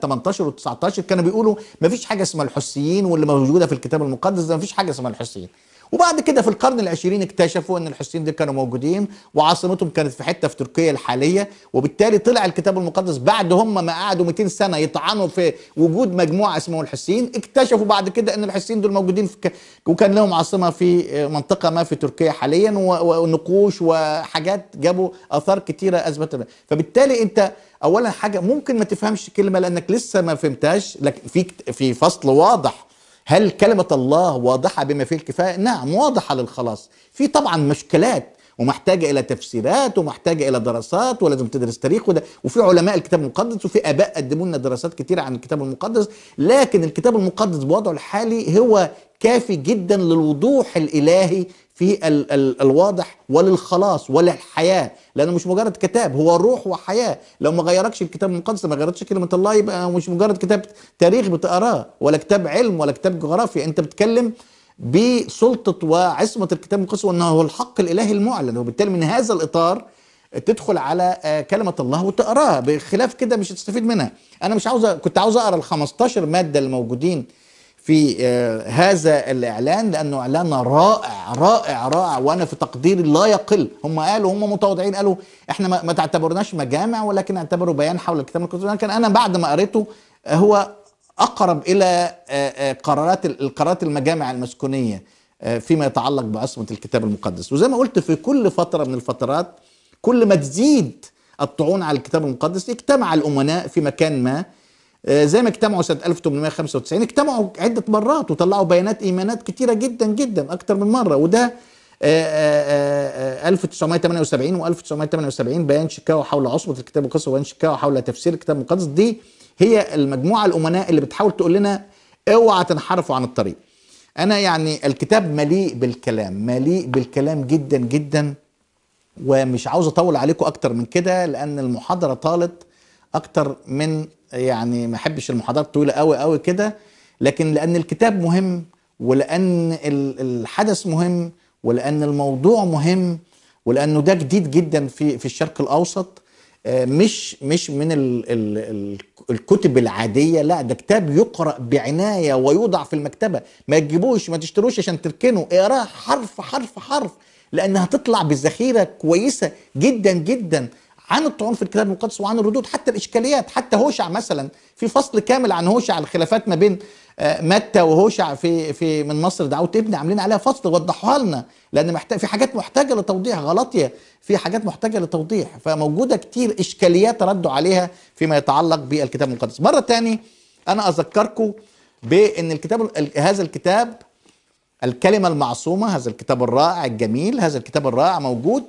18 وال 19 كانوا بيقولوا ما فيش حاجه اسمها الحسيين واللي موجوده في الكتاب المقدس ده ما فيش حاجه اسمها الحسيين وبعد كده في القرن العشرين اكتشفوا ان الحسين دول كانوا موجودين وعاصمتهم كانت في حته في تركيا الحاليه وبالتالي طلع الكتاب المقدس بعد هم ما قعدوا 200 سنه يطعنوا في وجود مجموعه اسمها الحسين اكتشفوا بعد كده ان الحسين دول موجودين في ك... وكان لهم عاصمه في منطقه ما في تركيا حاليا ونقوش وحاجات جابوا اثار كتيره اثبتت فبالتالي انت اولا حاجه ممكن ما تفهمش كلمه لانك لسه ما فهمتهاش لكن في في فصل واضح هل كلمة الله واضحة بما فيه الكفاية؟ نعم واضحة للخلاص في طبعا مشكلات ومحتاجه الى تفسيرات ومحتاجه الى دراسات ولازم تدرس تاريخ وده وفي علماء الكتاب المقدس وفي اباء قدموا لنا دراسات كتيره عن الكتاب المقدس لكن الكتاب المقدس بوضعه الحالي هو كافي جدا للوضوح الالهي في ال ال الواضح وللخلاص وللحياه لانه مش مجرد كتاب هو روح وحياه لو ما غيركش الكتاب المقدس ما غيرتش كلمه الله يبقى مش مجرد كتاب تاريخ بتقراه ولا كتاب علم ولا كتاب جغرافيا انت بتتكلم بسلطه وعصمه الكتاب المقدس وانه هو الحق الالهي المعلن وبالتالي من هذا الاطار تدخل على آه، كلمه الله وتقراها بخلاف كده مش هتستفيد منها انا مش عاوز كنت عاوز اقرا ال 15 ماده اللي موجودين في آه، هذا الاعلان لانه اعلان رائع رائع رائع وانا في تقديري لا يقل هم قالوا هم متواضعين قالوا احنا ما تعتبرناش مجامع ولكن اعتبروا بيان حول الكتاب المقدس لكن انا بعد ما قريته هو اقرب الى آه، آه، قرارات القرارات المجامع المسكونيه آه، فيما يتعلق بعصمه الكتاب المقدس وزي ما قلت في كل فتره من الفترات كل ما تزيد الطعون على الكتاب المقدس اجتمع الامناء في مكان ما زي ما اجتمعوا سنه 1895 اجتمعوا عده مرات وطلعوا بيانات ايمانات كتيره جدا جدا اكتر من مره وده 1978 و1978 بيان شيكاغو حول عصمه الكتاب المقدس وبيان شيكاغو حول تفسير الكتاب المقدس دي هي المجموعه الامناء اللي بتحاول تقول لنا اوعى تنحرفوا عن الطريق انا يعني الكتاب مليء بالكلام مليء بالكلام جدا جدا ومش عاوز اطول عليكم اكتر من كده لان المحاضره طالت اكتر من يعني ما احبش المحاضرات طويله قوي قوي كده لكن لان الكتاب مهم ولان الحدث مهم ولان الموضوع مهم ولانه ده جديد جدا في في الشرق الاوسط آه، مش مش من الـ الـ الكتب العاديه لا ده كتاب يقرا بعنايه ويوضع في المكتبه ما تجيبوش ما تشتروش عشان تركنه اقراه حرف حرف حرف لانها تطلع بذخيره كويسه جدا جدا عن الطعون في الكتاب المقدس وعن الردود حتى الاشكاليات حتى هوشع مثلا في فصل كامل عن هوشع الخلافات ما بين آه، متى وهوشع في في من مصر دعوت ابني عاملين عليها فصل وضحوها لنا لان محتاج في حاجات محتاجه لتوضيح غلطيه في حاجات محتاجه لتوضيح فموجوده كتير اشكاليات ردوا عليها فيما يتعلق بالكتاب المقدس مره تاني انا اذكركم بان الكتاب هذا الكتاب الكلمه المعصومه هذا الكتاب الرائع الجميل هذا الكتاب الرائع موجود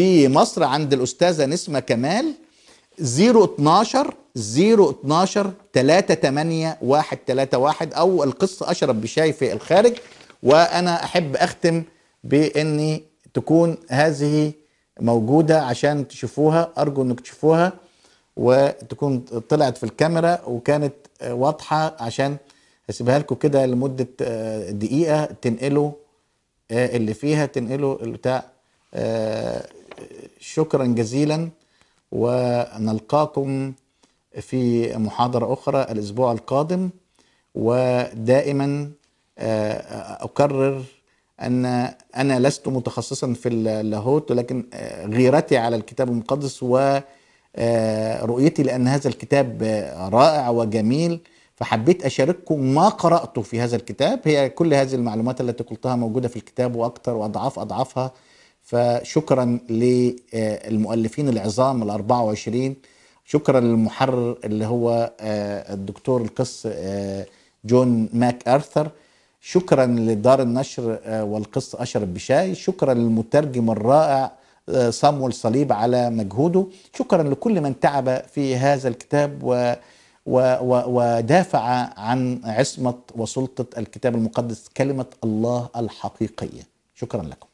في مصر عند الأستاذة نسمة كمال 012 012 38131 أو القصة أشرب بشاي في الخارج وأنا أحب أختم بإني تكون هذه موجودة عشان تشوفوها أرجو أنك تشوفوها وتكون طلعت في الكاميرا وكانت واضحة عشان هسيبها لكم كده لمدة آه، دقيقة تنقلوا آه، اللي فيها تنقلوا البتاع آه، شكرا جزيلا ونلقاكم في محاضرة أخرى الأسبوع القادم ودائما أكرر آه، أن أنا لست متخصصا في اللاهوت ولكن آه، غيرتي على الكتاب المقدس ورؤيتي آه، لأن هذا الكتاب رائع وجميل فحبيت أشارككم ما قرأته في هذا الكتاب هي كل هذه المعلومات التي قلتها موجودة في الكتاب وأكثر وأضعاف أضعافها فشكرا للمؤلفين العظام ال 24 شكرا للمحرر اللي هو آه، الدكتور القس آه، جون ماك ارثر شكرا لدار النشر آه، والقس اشرف بشاي شكرا للمترجم الرائع صامول صليب على مجهوده شكرا لكل من تعب في هذا الكتاب و و و ودافع عن عصمة وسلطة الكتاب المقدس كلمة الله الحقيقية شكرا لكم